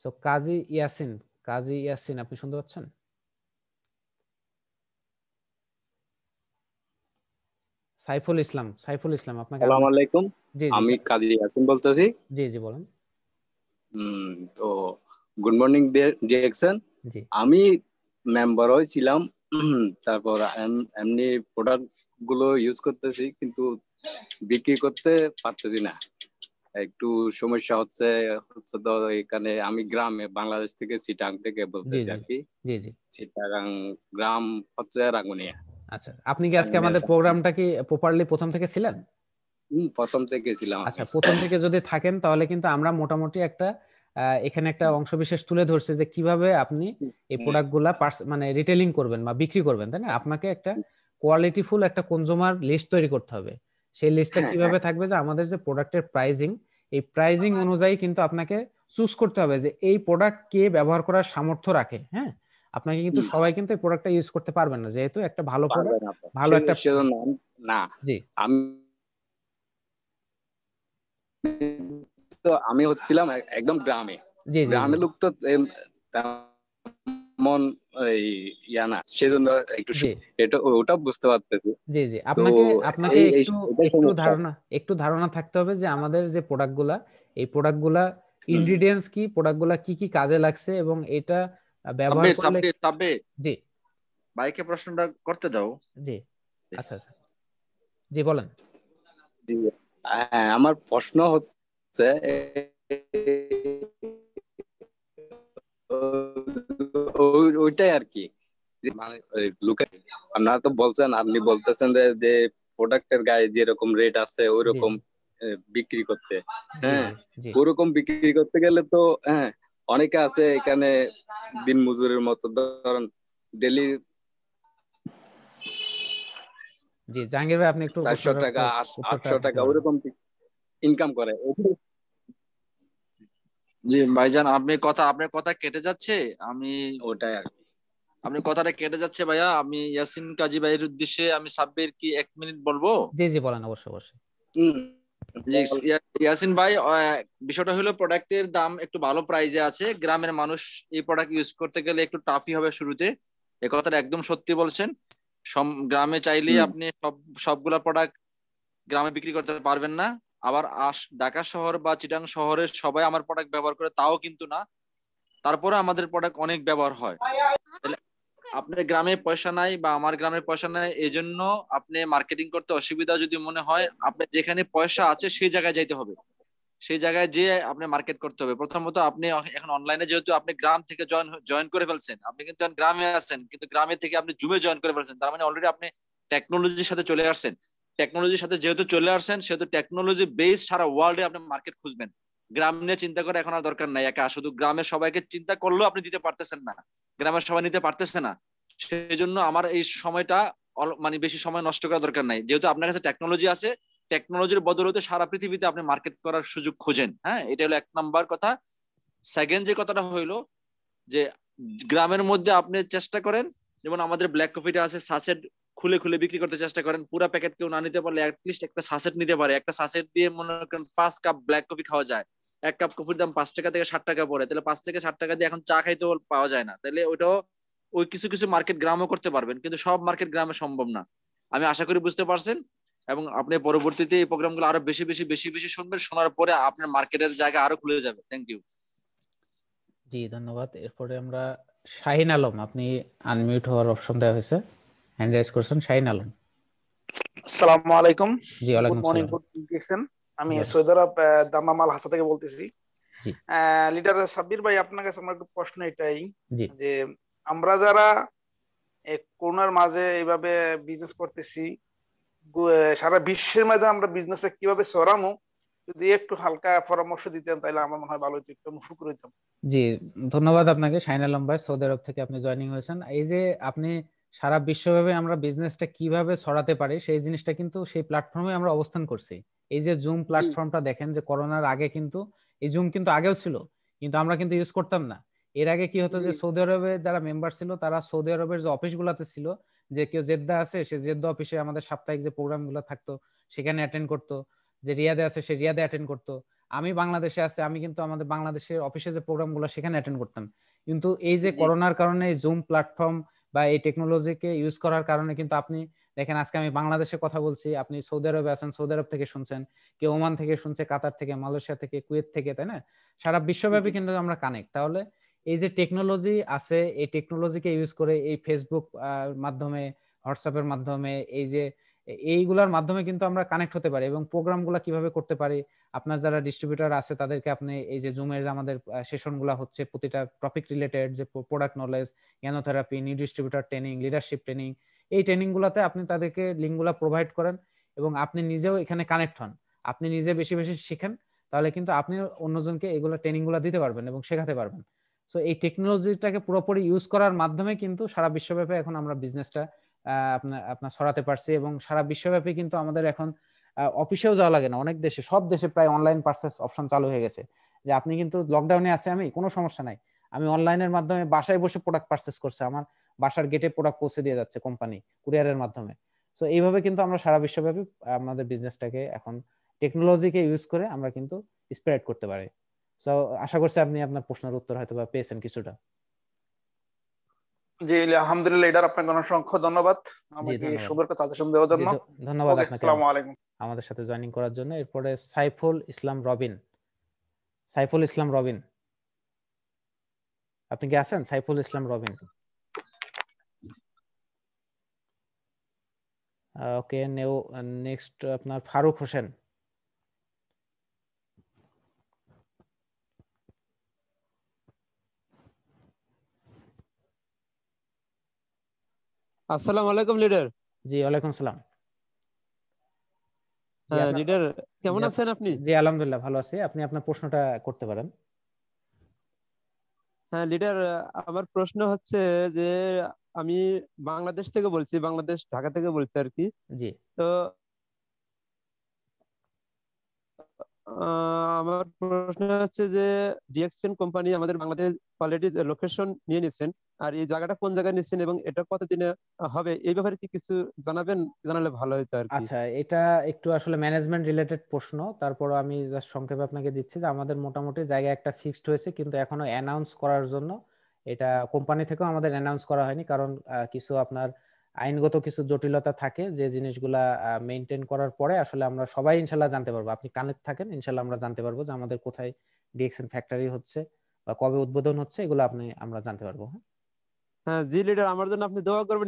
সো কাজী ইয়াসিন কাজী ইয়াসিন আপনি শুনতে পাচ্ছেন সাইফুল ইসলাম সাইফুল ইসলাম আপনাকে আসসালামু আলাইকুম জি আমি কাজী ইয়াসিন বলতেছি জি জি বলুন তো গুড মর্নিং ডিরেকশন আমি মেম্বার হয়েছিলাম তারপর এমনি প্রোডাক্ট গুলো ইউজ করতেছি কিন্তু বিক্রি করতে পারতেছি না একটু সমস্যা হচ্ছে হচ্ছে তো এখানে আমি গ্রামে বাংলাদেশ থেকে চিটাং থেকে বলতেছি আর কি চিটাং গ্রাম হচ্ছে রাঙ্গুনিয়া আচ্ছা আপনি কি আজকে আমাদের প্রোগ্রামটা কি প্রপারলি প্রথম থেকে ছিলেন প্রথম থেকে ছিলাম আচ্ছা প্রথম থেকে যদি থাকেন তাহলে কিন্তু আমরা মোটামুটি একটা এখানে একটা অংশ বিশেষ তুলে ধরছে যে কিভাবে আপনি এই প্রোডাক্ট প্রোডাক্টগুলা মানে রিটেলিং করবেন বা বিক্রি করবেন তাই না আপনাকে একটা কোয়ালিটিফুল একটা কনজুমার লিস্ট তৈরি করতে হবে সেই লিস্টটা হ্যাঁ, কিভাবে হ্যাঁ। থাকবে যে আমাদের যে প্রোডাক্টের প্রাইজিং এই প্রাইজিং হ্যাঁ। অনুযায়ী কিন্তু আপনাকে চুজ করতে হবে যে এই প্রোডাক্ট কে ব্যবহার করার সামর্থ্য রাখে হ্যাঁ আপনাকে কিন্তু সবাই কিন্তু এই প্রোডাক্টটা ইউজ করতে পারবেন না যেহেতু একটা ভালো প্রোডাক্ট ভালো একটা না জি আমি তো আমি হচ্ছিলাম একদম গ্রামে গ্রামের লোক তো মন ইয়া না সেজন্য একটু এটা ওটা বুঝতে পারতেছি জি জি আপনাকে আপনাকে একটু একটু ধারণা একটু ধারণা থাকতে হবে যে আমাদের যে প্রোডাক্টগুলা এই গুলা ইনগ্রিডিয়েন্টস কি গুলা কি কি কাজে লাগছে এবং এটা ব্যবহার করলে তবে জি বাইকে প্রশ্নটা করতে দাও জি আচ্ছা আচ্ছা জি বলেন জি হ্যাঁ, আমার প্রশ্ন হচ্ছে ওইটাই আর কি মানে, আপনারা তো বলছেন আপনি বলতেছেন যে প্রোডাক্টের গায়ে যেরকম রেট আছে ওই রকম বিক্রি করতে হ্যাঁ ওরকম বিক্রি করতে গেলে তো হ্যাঁ অনেকে আছে এখানে দিন মজুরের মতো ধরেন ডেলি জি জাহাঙ্গীর ভাই আপনি একটু চারশো টাকা আটশো টাকা ওরকম ইনকাম করে জি ভাইজান আপনি কথা আপনার কথা কেটে যাচ্ছে আমি ওটাই আর আপনি কথাটা কেটে যাচ্ছে ভাইয়া আমি ইয়াসিন কাজী ভাইয়ের উদ্দেশ্যে আমি সাব্বির কি এক মিনিট বলবো জি জি বলেন অবশ্যই অবশ্যই ইয়াসিন ভাই বিষয়টা হলো প্রোডাক্টের দাম একটু ভালো প্রাইজে আছে গ্রামের মানুষ এই প্রোডাক্ট ইউজ করতে গেলে একটু টাফি হবে শুরুতে এ কথাটা একদম সত্যি বলছেন গ্রামে চাইলেই আপনি সব সবগুলা প্রোডাক্ট গ্রামে বিক্রি করতে পারবেন না আবার আস ঢাকা শহর বা চিটাং শহরের সবাই আমার প্রোডাক্ট ব্যবহার করে তাও কিন্তু না তারপরে আমাদের প্রোডাক্ট অনেক ব্যবহার হয় আপনার গ্রামে পয়সা নাই বা আমার গ্রামে পয়সা নাই এই জন্য আপনি মার্কেটিং করতে অসুবিধা যদি মনে হয় আপনার যেখানে পয়সা আছে সেই জায়গায় যাইতে হবে সেই জায়গায় যে আপনি মার্কেট করতে হবে প্রথমত আপনি এখন অনলাইনে যেহেতু আপনি গ্রাম থেকে জয়েন জয়েন করে ফেলছেন আপনি কিন্তু গ্রামে আছেন কিন্তু গ্রামে থেকে আপনি জুমে জয়েন করে ফেলছেন তার মানে অলরেডি আপনি টেকনোলজির সাথে চলে আসছেন টেকনোলজির সাথে যেহেতু চলে আসছেন সেহেতু টেকনোলজি বেস সারা ওয়ার্ল্ডে আপনি মার্কেট খুঁজবেন গ্রাম নিয়ে চিন্তা করা এখন আর দরকার নাই একা শুধু গ্রামের সবাইকে চিন্তা করলেও আপনি দিতে পারতেছেন না গ্রামের সবাই নিতে পারতেছে না সেই জন্য আমার এই সময়টা মানে বেশি সময় নষ্ট করা দরকার নাই যেহেতু আপনার কাছে টেকনোলজি আছে টেকনোলজির বদলতে সারা পৃথিবীতে আপনি মার্কেট করার সুযোগ খুঁজেন হ্যাঁ এটা হলো এক নাম্বার কথা সেকেন্ড যে কথাটা হইলো যে গ্রামের মধ্যে আপনি চেষ্টা করেন যেমন আমাদের ব্ল্যাক কফিটা আছে সাসেড খুলে খুলে বিক্রি করতে চেষ্টা করেন পুরো প্যাকেট কেউ না নিতে পারলে অ্যাটলিস্ট একটা সাসেট নিতে পারে একটা সাসেট দিয়ে মনে করেন পাঁচ কাপ ব্ল্যাক কফি খাওয়া যায় এক কাপ কফির দাম পাঁচ টাকা থেকে ষাট টাকা পড়ে তাহলে পাঁচ থেকে ষাট টাকা দিয়ে এখন চা খাইতে পাওয়া যায় না তাহলে ওইটাও ওই কিছু কিছু মার্কেট গ্রামও করতে পারবেন কিন্তু সব মার্কেট গ্রামে সম্ভব না আমি আশা করি বুঝতে পারছেন এবং আপনি পরবর্তীতে এই প্রোগ্রামগুলো আরো বেশি বেশি বেশি বেশি শুনবেন শোনার পরে আপনার মার্কেটের জায়গা আরো খুলে যাবে থ্যাংক ইউ জি ধন্যবাদ এরপরে আমরা শাহিন আলম আপনি আনমিউট হওয়ার অপশন দেওয়া হয়েছে রাইজ করছেন আলম আসসালামু আলাইকুম জি ওয়ালাইকুম আমি দামামাল হাসা থেকে বলতেছি লিডার সাব্বির ভাই আপনার কাছে আমার প্রশ্ন এটাই যে আমরা যারা করোনার মাঝে এইভাবে বিজনেস করতেছি সারা বিশ্বের মাঝে আমরা বিজনেসটা কিভাবে ছড়ামো যদি একটু হালকা পরামর্শ দিতেন তাহলে আমার মনে হয় ভালো হতো একটু উপকৃত হতাম জি ধন্যবাদ আপনাকে শাইন আলম ভাই সৌদি আরব থেকে আপনি জয়েনিং হয়েছেন এই যে আপনি সারা বিশ্বভাবে আমরা বিজনেসটা কিভাবে ছড়াতে পারি সেই জিনিসটা কিন্তু সেই প্ল্যাটফর্মে আমরা অবস্থান করছি এই যে জুম প্ল্যাটফর্মটা দেখেন যে করোনার আগে কিন্তু এই জুম কিন্তু আগেও ছিল কিন্তু আমরা কিন্তু ইউজ করতাম না এর আগে কি হতো যে সৌদি আরবে যারা মেম্বার ছিল তারা সৌদি আরবের যে অফিসগুলোতে ছিল যে কেউ জেদ্দা আছে সে জেদ্দা অফিসে আমাদের সাপ্তাহিক যে প্রোগ্রামগুলো থাকতো সেখানে অ্যাটেন্ড করতো যে রিয়াদে আছে সে রিয়াদে অ্যাটেন্ড করতো আমি বাংলাদেশে আছে আমি কিন্তু আমাদের বাংলাদেশের অফিসে যে প্রোগ্রামগুলো সেখানে অ্যাটেন্ড করতাম কিন্তু এই যে করোনার কারণে জুম প্ল্যাটফর্ম বা এই টেকনোলজিকে ইউজ করার কারণে কিন্তু আপনি দেখেন আজকে আমি বাংলাদেশে কথা বলছি আপনি সৌদি আরবে আছেন সৌদি আরব থেকে শুনছেন কেউ ওমান থেকে শুনছে কাতার থেকে মালয়েশিয়া থেকে কুয়েত থেকে তাই না সারা বিশ্বব্যাপী কিন্তু আমরা কানেক্ট তাহলে এই যে টেকনোলজি আছে এই টেকনোলজিকে ইউজ করে এই ফেসবুক মাধ্যমে হোয়াটসঅ্যাপের মাধ্যমে এই যে এইগুলোর মাধ্যমে কিন্তু আমরা কানেক্ট হতে পারি এবং প্রোগ্রামগুলো কিভাবে করতে পারি আপনার যারা ডিস্ট্রিবিউটর আছে তাদেরকে আপনি এই যে জুমের আমাদের সেশনগুলো হচ্ছে প্রতিটা টপিক রিলেটেড যে প্রোডাক্ট নলেজ জ্ঞানোথেরাপি new distributor training leadership training এই ট্রেনিংগুলোতে আপনি তাদেরকে লিঙ্কগুলো প্রোভাইড করেন এবং আপনি নিজেও এখানে কানেক্ট হন আপনি নিজে বেশি বেশি শিখেন তাহলে কিন্তু আপনি অন্যজনকে এগুলো ট্রেনিংগুলো দিতে পারবেন এবং শেখাতে পারবেন সো এই টেকনোলজিটাকে পুরোপুরি ইউজ করার মাধ্যমে কিন্তু সারা বিশ্বব্যাপী এখন আমরা বিজনেসটা আপনার ছড়াতে পারছি এবং সারা বিশ্বব্যাপী কিন্তু আমাদের এখন অফিসেও যাওয়া লাগে না অনেক দেশে সব দেশে প্রায় অনলাইন পার্সেস অপশন চালু হয়ে গেছে যে আপনি কিন্তু লকডাউনে আছে আমি কোনো সমস্যা নাই আমি অনলাইনের মাধ্যমে বাসায় বসে প্রোডাক্ট পার্সেস করছে আমার বাসার গেটে প্রোডাক্ট পৌঁছে দিয়ে যাচ্ছে কোম্পানি কুরিয়ারের মাধ্যমে সো এইভাবে কিন্তু আমরা সারা বিশ্বব্যাপী আমাদের বিজনেসটাকে এখন টেকনোলজিকে ইউজ করে আমরা কিন্তু স্প্রেড করতে পারি সো আশা করছি আপনি আপনার প্রশ্নের উত্তর হয়তো বা পেয়েছেন কিছুটা জি আলহামদুলিল্লাহ আপনাকে অসংখ্য ধন্যবাদ আমাকে সুন্দর কথা দেওয়ার জন্য ধন্যবাদ আপনাকে আসসালামু আলাইকুম আমাদের সাথে করার জন্য এরপরে সাইফুল ইসলাম রবিন সাইফুল ইসলাম রবিন আপনি কি আছেন সাইফুল ইসলাম রবিন ওকে নেও নেক্সট আপনার ফারুক হোসেন আসসালামু আলাইকুম লিডার জি ওয়ালাইকুম সালাম হ্যাঁ লিডার কেমন আছেন আপনি জি আলহামদুলিল্লাহ ভালো আছি আপনি আপনার প্রশ্নটা করতে পারেন হ্যাঁ লিডার আমার প্রশ্ন হচ্ছে যে আমি বাংলাদেশ থেকে বলছি বাংলাদেশ ঢাকা থেকে বলছি আর কি জি তো আমার প্রশ্ন হচ্ছে যে ডিএক্সচেন কোম্পানি আমাদের বাংলাদেশ কোয়ালিটি লোকেশন নিয়ে নিচ্ছেন আর এই জায়গাটা কোন জায়গায় নিচ্ছেন এবং এটা কতদিনে হবে এই ব্যাপারে কি কিছু জানাবেন জানালে ভালো হতো আর আচ্ছা এটা একটু আসলে ম্যানেজমেন্ট রিলেটেড প্রশ্ন তারপর আমি জাস্ট সংক্ষেপে আপনাকে দিচ্ছি যে আমাদের মোটামুটি জায়গা একটা ফিক্সড হয়েছে কিন্তু এখনো অ্যানাউন্স করার জন্য এটা কোম্পানি থেকেও আমাদের অ্যানাউন্স করা হয়নি কারণ কিছু আপনার আইনগত কিছু জটিলতা থাকে যে জিনিসগুলা মেনটেন করার পরে আসলে আমরা সবাই ইনশাল্লাহ জানতে পারবো আপনি কানেক্ট থাকেন ইনশাল্লাহ আমরা জানতে পারবো যে আমাদের কোথায় ডিএক্সএন ফ্যাক্টরি হচ্ছে বা কবে উদ্বোধন হচ্ছে এগুলো আপনি আমরা জানতে পারবো হ্যাঁ, হ্যাঁ জি লিডার আমার জন্য আপনি দোয়া করবেন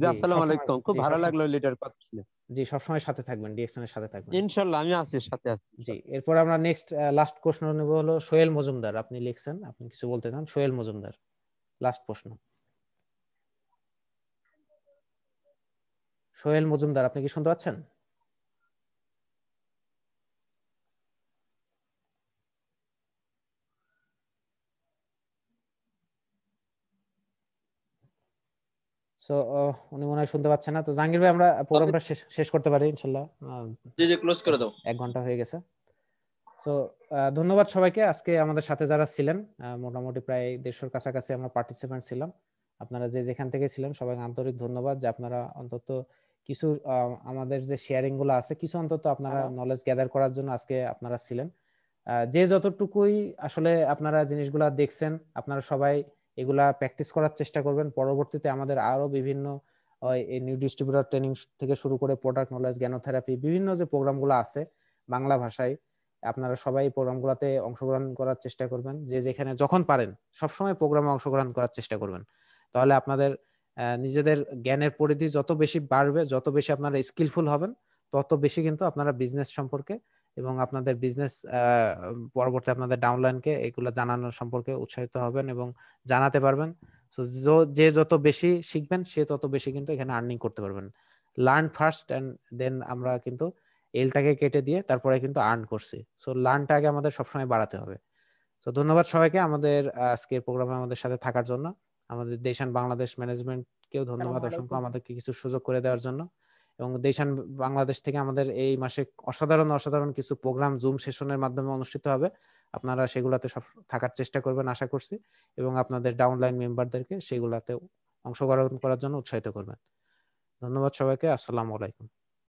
জি আসসালামু আলাইকুম খুব ভালো লাগলো লিডার কথা শুনে জি সাথে থাকবেন ডিএক্সএন এর সাথে থাকবেন আমি আছি সাথে আছি জি এরপর আমরা নেক্সট লাস্ট প্রশ্ন নেব হলো সোহেল মজুমদার আপনি লিখছেন আপনি কিছু বলতে চান সোহেল মজুমদার লাস্ট প্রশ্ন সোহেল মজুমদার আপনি কি শুনতে পাচ্ছেন উনি মনে হয় শুনতে না তো জাহাঙ্গীর ভাই আমরা প্রোগ্রামটা শেষ করতে পারি ইনশাল্লাহ জি জি ক্লোজ করে দাও এক ঘন্টা হয়ে গেছে তো ধন্যবাদ সবাইকে আজকে আমাদের সাথে যারা ছিলেন মোটামুটি প্রায় দেড়শোর কাছাকাছি আমরা পার্টিসিপেন্ট ছিলাম আপনারা যে যেখান থেকে ছিলেন সবাই আন্তরিক ধন্যবাদ যে আপনারা অন্তত কিছু আমাদের যে শেয়ারিং গুলো আছে কিছু অন্তত আপনারা নলেজ গ্যাদার করার জন্য আজকে আপনারা ছিলেন যে যতটুকুই আসলে আপনারা জিনিসগুলা দেখছেন আপনারা সবাই এগুলা প্র্যাকটিস করার চেষ্টা করবেন পরবর্তীতে আমাদের আরো বিভিন্ন এই নিউ ডিস্ট্রিবিউটর ট্রেনিং থেকে শুরু করে প্রোডাক্ট নলেজ জ্ঞানোথেরাপি বিভিন্ন যে প্রোগ্রামগুলো আছে বাংলা ভাষায় আপনারা সবাই প্রোগ্রামগুলোতে অংশগ্রহণ করার চেষ্টা করবেন যে যেখানে যখন পারেন সবসময় প্রোগ্রামে অংশগ্রহণ করার চেষ্টা করবেন তাহলে আপনাদের নিজেদের জ্ঞানের পরিধি যত বেশি বাড়বে যত বেশি আপনারা স্কিলফুল হবেন তত বেশি কিন্তু আপনারা বিজনেস সম্পর্কে এবং আপনাদের বিজনেস পরবর্তী আপনাদের ডাউনলাইনকে এগুলো জানানোর সম্পর্কে উৎসাহিত হবেন এবং জানাতে পারবেন সো যে যত বেশি শিখবেন সে তত বেশি কিন্তু এখানে আর্নিং করতে পারবেন লার্ন ফার্স্ট অ্যান্ড দেন আমরা কিন্তু এলটাকে কেটে দিয়ে তারপরে কিন্তু আর্ন করছি সো লার্নটাকে আমাদের সবসময় বাড়াতে হবে তো ধন্যবাদ সবাইকে আমাদের আজকের প্রোগ্রামে আমাদের সাথে থাকার জন্য আমাদের দেশান বাংলাদেশ ম্যানেজমেন্টকেও ধন্যবাদ অসংখ্য আমাদেরকে কিছু সুযোগ করে দেওয়ার জন্য এবং দেশান বাংলাদেশ থেকে আমাদের এই মাসে অসাধারণ অসাধারণ কিছু প্রোগ্রাম জুম সেশনের মাধ্যমে অনুষ্ঠিত হবে আপনারা সেগুলাতে সব থাকার চেষ্টা করবেন আশা করছি এবং আপনাদের ডাউনলাইন মেম্বারদেরকে সেগুলাতে অংশগ্রহণ করার জন্য উৎসাহিত করবেন ধন্যবাদ সবাইকে আসসালামু আলাইকুম